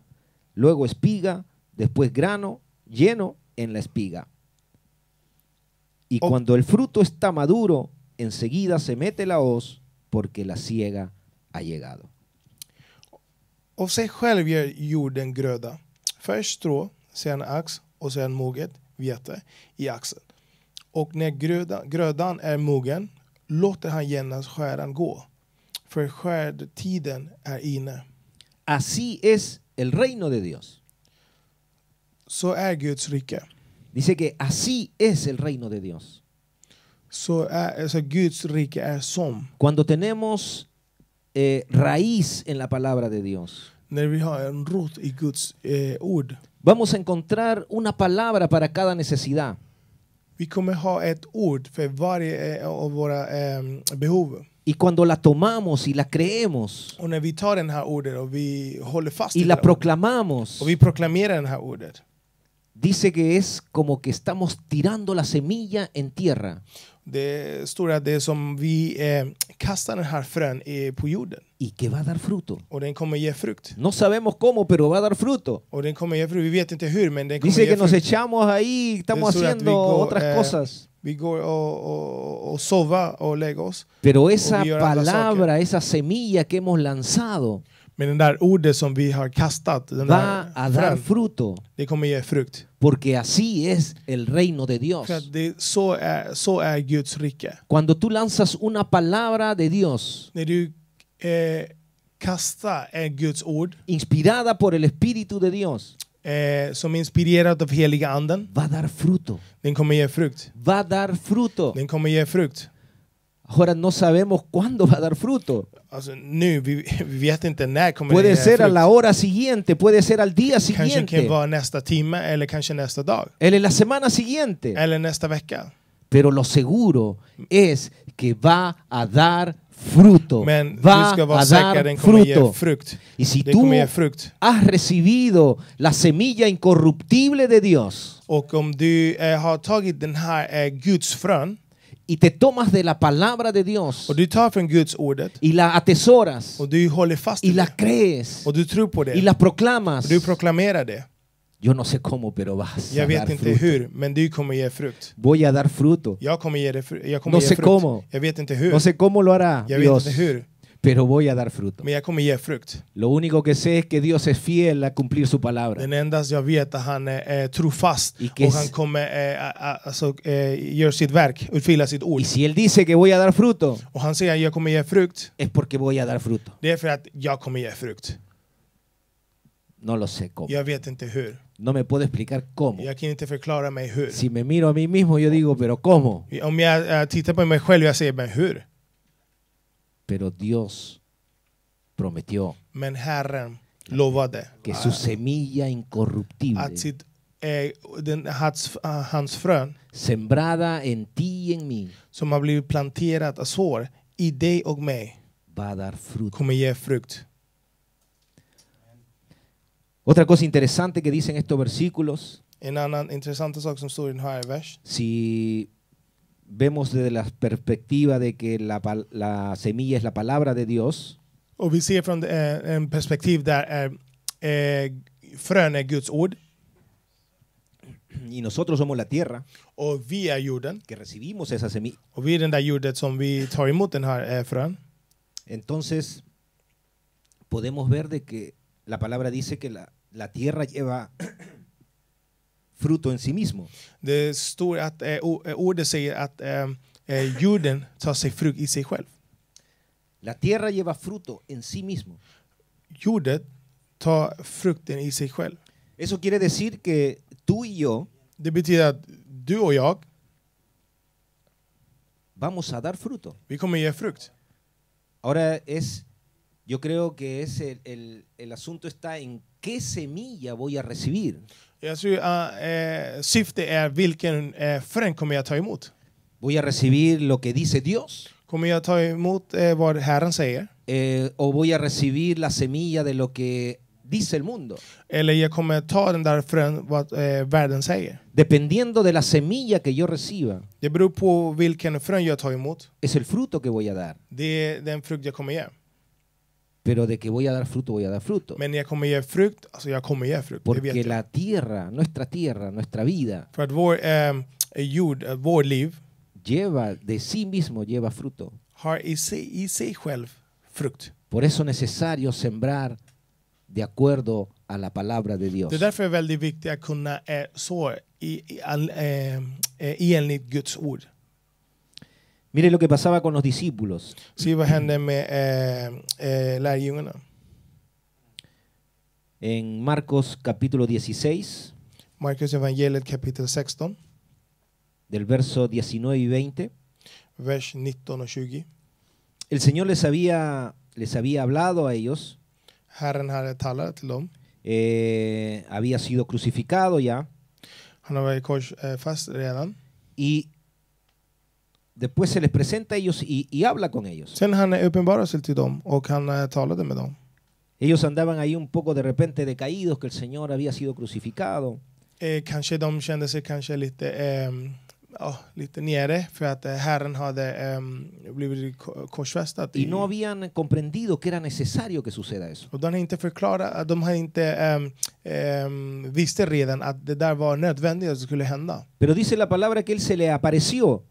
luego espiga, después grano lleno en la espiga. Y o cuando el fruto está maduro, enseguida se mete la hoz porque la ciega ha llegado. Av sig själv gör jorden gröda. Först strå, sedan ax och sedan moget. vete i axeln. Och när grödan, grödan är mogen låter han genast skäran gå, för skärdtiden är inne. Así es el reino de Dios. Så är Guds rike. Dice que así es el reino de Dios. Så är, alltså, Guds rike är som. Cuando tenemos eh, raíz en la palabra de Dios. När vi har en rot i Guds eh, ord. vamos a encontrar una palabra para cada necesidad. Y cuando la tomamos y la creemos y la proclamamos, dice que es como que estamos tirando la semilla en tierra det stora, det som vi eh, kastar den här frön eh, på jorden. Y que va a dar fruto. Och den kommer ge frukt. No sabemos cómo, pero va a dar fruto. Och den kommer ge frukt. Vi vet inte hur, men den kommer Dice ge que frukt. nos echamos ahí, estamos haciendo går, otras eh, cosas. Vi går och, och, och sova och lägger oss. Pero esa palabra, esa semilla que hemos lanzado. Men den där ordet som vi har kastat, den va a dar fruto. Det kommer ge frukt. Porque así es el reino de Dios. det, så, är, så är Guds rike. Cuando tú lanzas una palabra de Dios. När du eh, kastar en Guds ord. Inspirada por el Espíritu de Dios. Eh, som är inspirerad av heliga anden. Va dar fruto. Den kommer ge frukt. Va dar fruto. Den kommer ge frukt. Ahora no sabemos cuándo va a dar fruto. puede ser a la hora siguiente, puede ser al día siguiente, Él en la semana siguiente. Pero lo seguro es que va a dar fruto. va a dar fruto. Y si tú has recibido la semilla incorruptible de Dios, y te tomas de la palabra de Dios och du tar från Guds ordet, y la atesoras och du håller fast y la det, crees och du tror på det, y la proclamas. Och du proklamerar det. Yo no sé cómo, pero vas jag a vet dar inte fruto. hur, men du kommer ge frukt. Voy a dar fruto. Jag kommer ge, det, jag no ge sé frukt. cómo. Jag vet inte hur. No sé cómo lo hará jag Dios. Vet inte hur. pero voy a dar fruto. Lo único que sé es que Dios es fiel a cumplir su palabra. que si él dice que voy a dar fruto, es porque voy a dar fruto. No lo sé cómo. No me puedo explicar cómo. Si me miro a mí mismo, yo digo, pero ¿cómo? pero Dios prometió Men Herren lovade que su semilla incorruptible att sitt, eh, den, hans, uh, hans frön sembrada en ti y en mí som har blivit planterat av sår i dig och mig va a dar fruto. kommer ge frukt. Otra cosa interesante que dicen estos versículos En annan intressant sak som står i den här vers. si vemos desde la perspectiva de que la, la semilla es la palabra de Dios. en uh, uh, uh, är Guds ord. Y nosotros somos la tierra. O vi är Que recibimos esa semilla. Entonces podemos ver de que la palabra dice que la, la tierra lleva fruto en sí mismo. Det står att eh, eh ordet säger att eh, eh, jorden tar sig frukt i sig själv. La tierra lleva fruto en sí mismo. Judet tar frukten i sig själv. Eso quiere decir que tú y yo Det betyder att du och jag vamos a dar fruto. vi kommer ge frukt. Ahora es, yo creo que es el, el, el asunto está en qué semilla voy a recibir. Jag tror uh, syftet är vilken uh, frön kommer jag ta emot? Voy a recibir lo que dice Dios. Kommer jag ta emot eh, vad Herren säger? Eh, o voy a recibir la semilla de lo que dice el mundo. Eller jag kommer ta den där frön vad eh, världen säger. Dependiendo de la semilla que yo reciba. Det beror på vilken frön jag tar emot. Es el fruto que voy a dar. Det är den frukt jag kommer ge. Pero de que voy a dar fruto, voy a dar fruto. Men jag kommer ge frukt, alltså jag kommer ge frukt. Porque la tierra, nuestra tierra, nuestra vida. För att eh, jord, eh, vår lleva, de sí mismo lleva fruto. har i sig, i sig själv frukt. Por eso es necesario sembrar de acuerdo a la palabra de Dios. Det är därför väldigt viktigt att kunna eh, så i, i, ehm, eh, eh, i enligt Guds ord. Mire lo que pasaba con los discípulos. Sí, vad pues, hände med eh, eh, lärjungarna? En Marcos capítulo 16, Markus evangeliet kapitel 16, del verso 19 y 20, vers 19 och 20. El Señor les había, les había hablado a ellos. Herren hade talat till dem. Eh, había sido crucificado ya. Han hade varit korsfäst redan. Y Después se les presenta a ellos y, y habla con ellos. Sen han uppenbarar sig till dem och han eh, talade med dem. Ellos andaban ahí un poco de repente decaídos, que el Señor había sido crucificado. Eh, kanske de kände sig kanske lite, eh, ja, ah, lite nere för att eh, Herren hade eh, blivit korsfästad. Y no habían comprendido que era necesario que suceda eso. Och de har inte förklarat, eh, de har inte eh, eh, visste redan att det där var nödvändigt att det skulle hända. Pero dice la palabra que Él se le apareció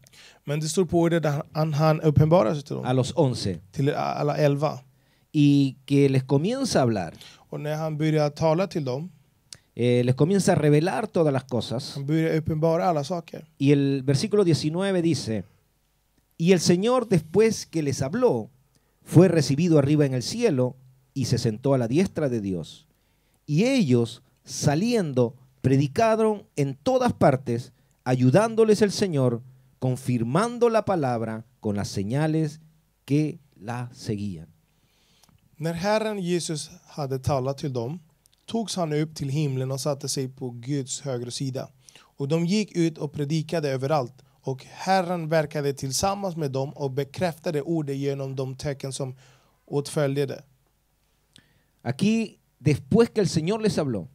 a los 11. Till Y que les comienza a hablar. han tala till dem. Eh, les comienza a revelar todas las cosas. uppenbara alla saker. Y el versículo 19 dice, y el Señor después que les habló, fue recibido arriba en el cielo y se sentó a la diestra de Dios. Y ellos, saliendo, predicaron en todas partes, ayudándoles el Señor confirmando la palabra con las señales que la seguían. När Herren Jesus hade talat till dem togs han upp till himlen och satte sig på Guds högra sida. Och de gick ut och predikade överallt och Herren verkade tillsammans med dem och bekräftade ordet genom de tecken som åtföljde Aquí, después que el Señor les habló.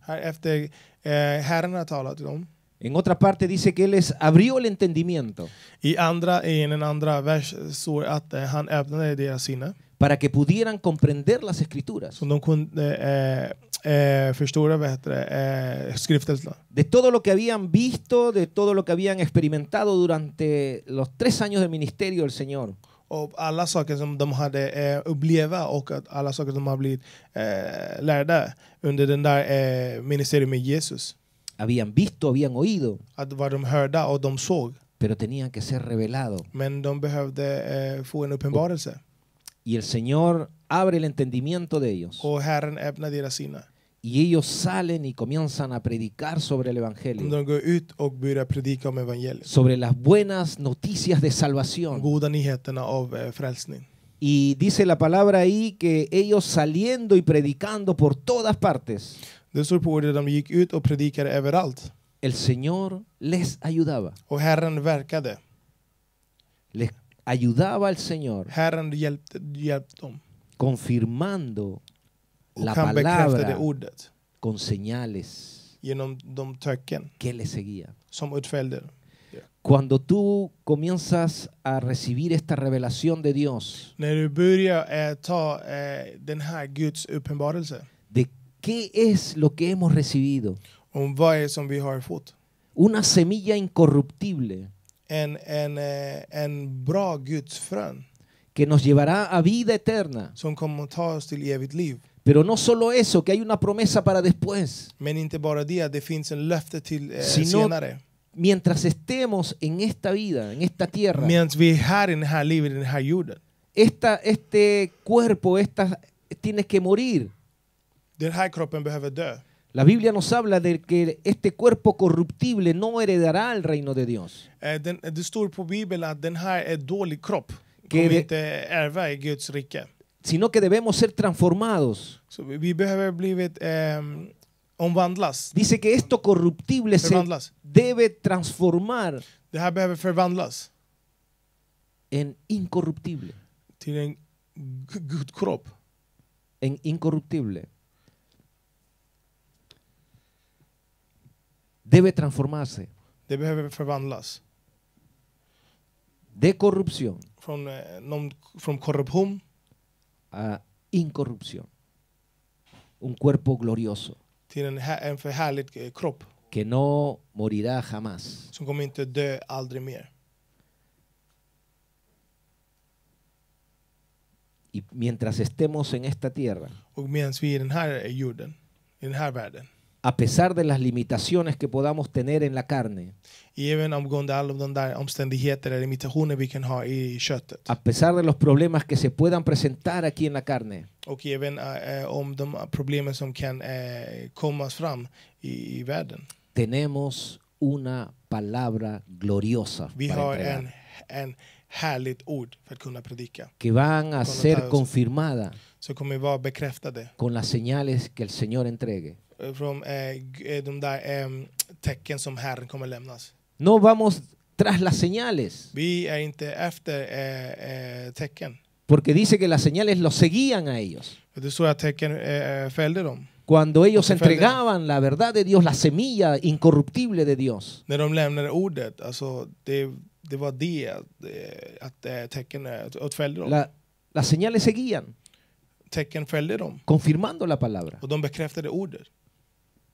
Här efter eh, Herren har talat till dem. En otra parte dice que él les abrió el entendimiento. Y andra, en en andra vers så att eh, han öppnade deras sinne. Para que pudieran comprender las escrituras. Så de kunde eh, eh, förstå vad heter det, eh, skrifterna. De todo lo que habían visto, de todo lo que habían experimentado durante los tres años del ministerio del Señor. Och alla saker som de hade eh, upplevt och att alla saker som de har blivit eh, lärda under den där eh, ministeriet med Jesus habían visto, habían oído. Pero tenía que ser revelado. Eh, y el Señor abre el entendimiento de ellos. Y ellos salen y comienzan a predicar sobre el Evangelio. Sobre las buenas noticias de salvación. Eh, y dice la palabra ahí que ellos saliendo y predicando por todas partes. Det står på ordet, de gick ut och predikade överallt. El Señor les ayudaba. Och Herren verkade. Les ayudaba el Señor. Herren hjälpte, hjälpte dem. Confirmando och la han bekräftade ordet. Con señales. Genom de tecken. Que le Som utföljde. Cuando tú comienzas a recibir esta revelación de Dios. När du börjar eh, ta eh, den här Guds uppenbarelse. ¿Qué es lo que hemos recibido? Un vad som vi har fått? Una semilla incorruptible En, en, eh, en bra Guds frön que nos llevará a vida eterna. som kommer att ta oss till evigt liv. Pero no solo eso, que hay una promesa para después. Men inte bara det, det finns en löfte till eh, Sino- senare. Mientras estemos en esta vida, en esta tierra, mientras vi är här i det här livet, i den här jorden. esta, este cuerpo esta, tiene que morir. Den här kroppen behöver dö. La Biblia nos habla de que este cuerpo corruptible no heredará el reino de Dios. Eh, det står på Bibeln att den här är dålig kropp. Kommer inte ärva i Guds rike. Sino que debemos ser transformados. Så vi, vi behöver blivit um, omvandlas. Dice que esto corruptible förvandlas. se debe transformar. Det här behöver förvandlas. En incorruptible. Till en gudkropp. En incorruptible. debe transformarse. Det behöver förvandlas. De corrupción. Från, eh, corruption från korruption a incorrupción. Un cuerpo glorioso. till en, här- en förhärlig eh, kropp que no morirá jamás. som kommer inte dö aldrig mer. Y mientras estemos en esta tierra, Och medan vi i den här eh, jorden, i den här världen, a pesar de las limitaciones que podamos tener en la carne. A pesar de los problemas que se puedan presentar aquí en la carne. Tenemos una palabra gloriosa. Vi Que van a ser confirmadas Con las señales que el Señor entregue. Eh, från eh, eh, de där em, tecken som Herren kommer lämnas. No vamos tras las señales. Vi är inte efter tecken. Porque dice que las señales los seguían a ellos. Det står att tecken följde dem. Cuando ellos entregaban la verdad de Dios, la semilla incorruptible de Dios. När de lämnade ordet, alltså det det var det att tecken följde dem. La, señales seguían. Tecken följde dem. Confirmando la palabra. Och de ordet.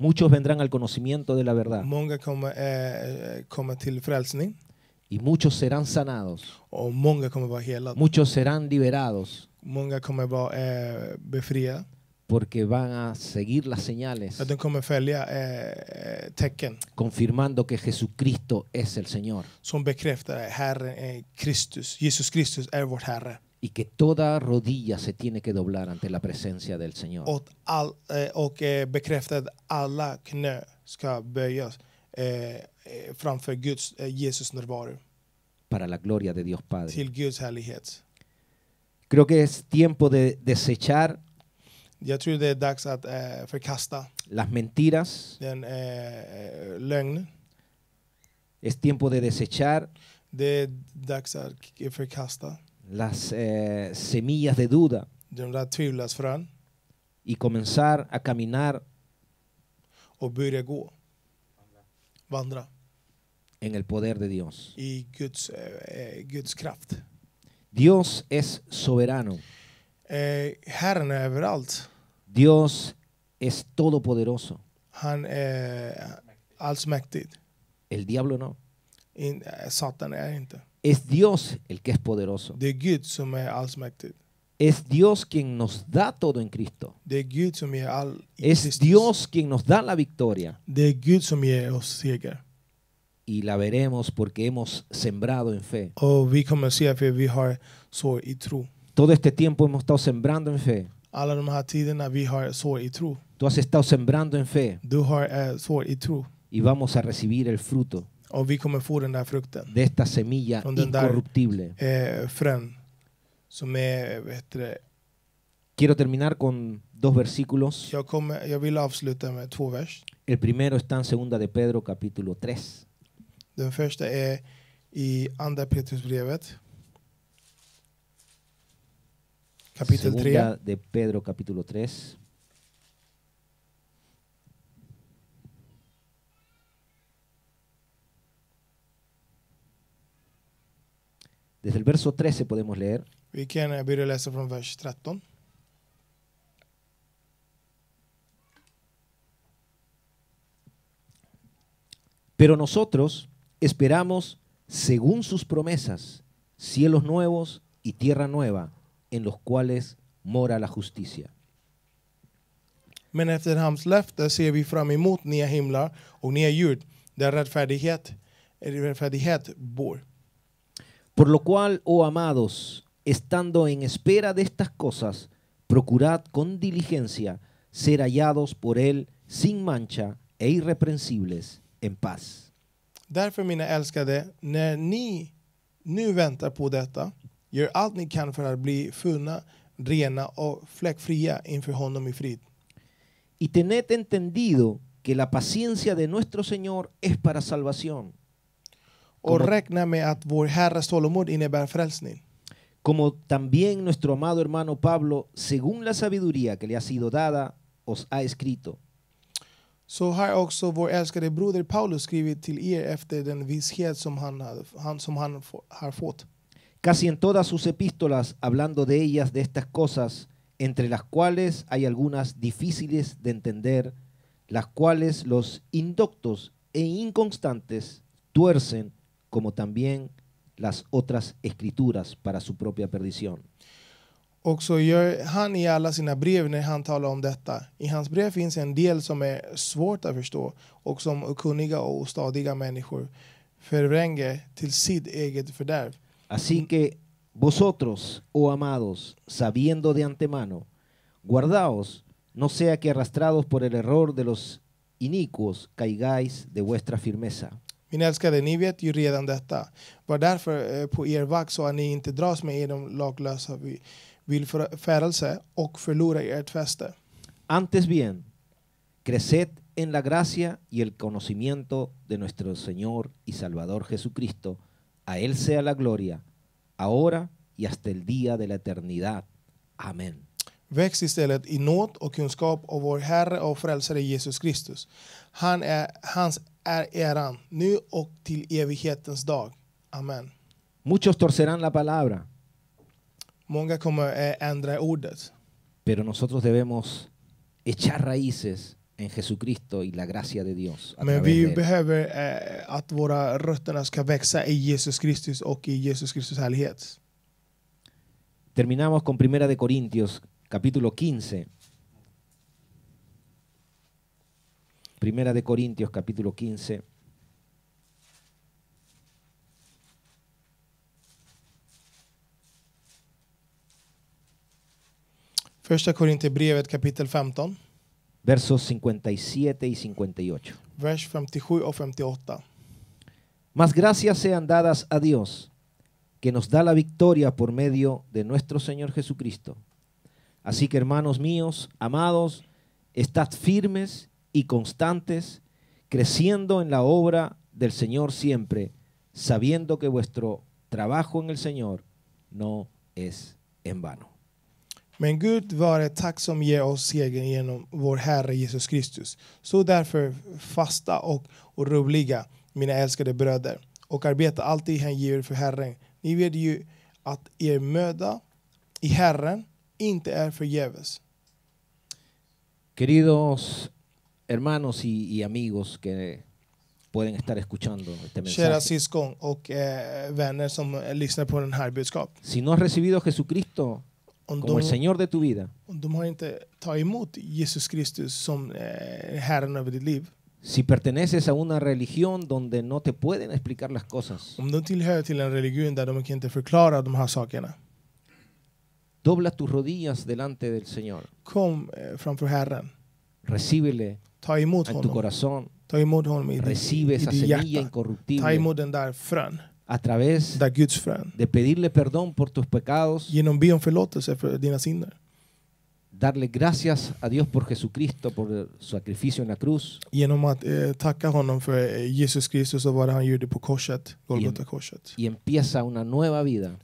Muchos vendrán al conocimiento de la verdad. Eh, eh, y muchos serán sanados. Muchos serán liberados. Eh, Porque van a seguir las señales. Confirmando que Jesucristo es el Señor. son bekräftar Herren eh, Kristus. Jesus Herre y que toda rodilla se tiene que doblar ante la presencia del Señor. alla ska framför Guds, eh, Jesus Para la gloria de Dios Padre. Creo que es tiempo de desechar eh, las mentiras. Eh, es tiempo de desechar. Det är dags att las eh, semillas de duda y comenzar a caminar En el poder de Dios. y Guds, eh, eh, Dios es soberano. Eh, Dios es todopoderoso. El diablo no. In, Satan es Dios el que es poderoso. Es Dios quien nos da todo en Cristo. Es Dios quien nos da la victoria. Y la veremos porque hemos sembrado en fe. Oh, todo este tiempo hemos estado sembrando en fe. Tú has estado sembrando en fe eh, y vamos a recibir el fruto. Och vi kommer få den där frukten. De semilla Från den där eh, frön som är vet Quiero terminar con dos versículos. jag, kommer, jag vill avsluta med två vers. El primero está en segunda de Pedro capítulo 3. Den första är i Andra Petrusbrevet kapitel 3. Segunda de Pedro capítulo 3. Desde el verso 13 podemos leer. Uh, Pero nosotros esperamos, según sus promesas, cielos nuevos y tierra nueva, en los cuales mora la justicia. Men efter hans löfte ser vi fram emot nya himlar och nya jord där rättfärdighet, rättfärdighet bor. Por lo cual, oh amados, estando en espera de estas cosas, procurad con diligencia ser hallados por Él sin mancha e irreprensibles en paz. mina älskade, när ni nu väntar på detta, gör allt ni kan för att bli funna rena och Y tened entendido que la paciencia de nuestro Señor es para salvación como, Como también nuestro amado hermano Pablo, según la sabiduría que le ha sido dada, os ha escrito. Casi en todas sus epístolas, hablando de ellas, de estas cosas, entre las cuales hay algunas difíciles de entender, las cuales los indoctos e inconstantes tuercen como también las otras escrituras para su propia perdición. Och gör han i alla sina brev när han talar om detta. I hans brev finns en del som är svårt att förstå och som okunniga och stadiga människor förvränger till sitt eget fördärv. Así que vosotros, oh amados, sabiendo de antemano, guardaos, no sea que arrastrados por el error de los inicuos caigáis de vuestra firmeza. Min älskade, ni vet ju redan detta. Var därför eh, på er vakt så att ni inte dras med genom laglösa villfarelse och förlorar ert fäste. Antes bien, creced en la gracia y el conocimiento de nuestro Señor y Salvador Jesucristo. A Él sea la gloria, ahora y hasta el día de la eternidad. Amen. Väx istället i nåd och kunskap av vår Herre och Frälsare Jesus Kristus. Han är, hans är eran, nu och till evighetens dag. Amen. Muchos torcerán la palabra. Många kommer ändra ordet. Pero nosotros debemos echar raíces en Jesucristo y la gracia de Dios. Men vi behöver eh, att våra rötterna ska växa i Jesus Kristus och i Jesus Kristus härlighet. Terminamos con Primera de Corintios capítulo 15. Primera de Corintios capítulo 15. Första Corintios, kapitel 15. Versos 57 y 58. Vers 58. Mas gracias sean dadas a Dios, que nos da la victoria por medio de nuestro Señor Jesucristo. Así que hermanos míos, amados, estad firmes y constantes, creciendo en la obra del Señor siempre, sabiendo que vuestro trabajo en el Señor no es en vano. Men Gud vare tack som ger oss segern genom vår Herre Jesus Kristus. Så därför fasta och oroliga, mina älskade bröder, och arbeta alltid hängivet för Herren. Ni vet ju att er möda i Herren inte är förgäves. Queridos hermanos y, amigos que pueden estar escuchando este mensaje. Eh, eh, si no has recibido a Jesucristo como el Señor de tu vida. Om de Si perteneces a una religión donde no te pueden explicar las cosas. Dobla tus rodillas delante del Señor. Kom eh, Recíbele en tu corazón. esa semilla incorruptible. A través de pedirle perdón por tus pecados. Darle gracias a Dios por Jesucristo, por sacrificio en la cruz. Y empieza una nueva vida.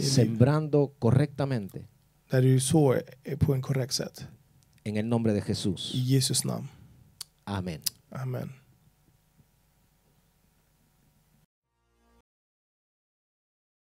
Sembrando correctamente. Eh, en en el nombre de Jesús. Y Jesús no Amén. Amén.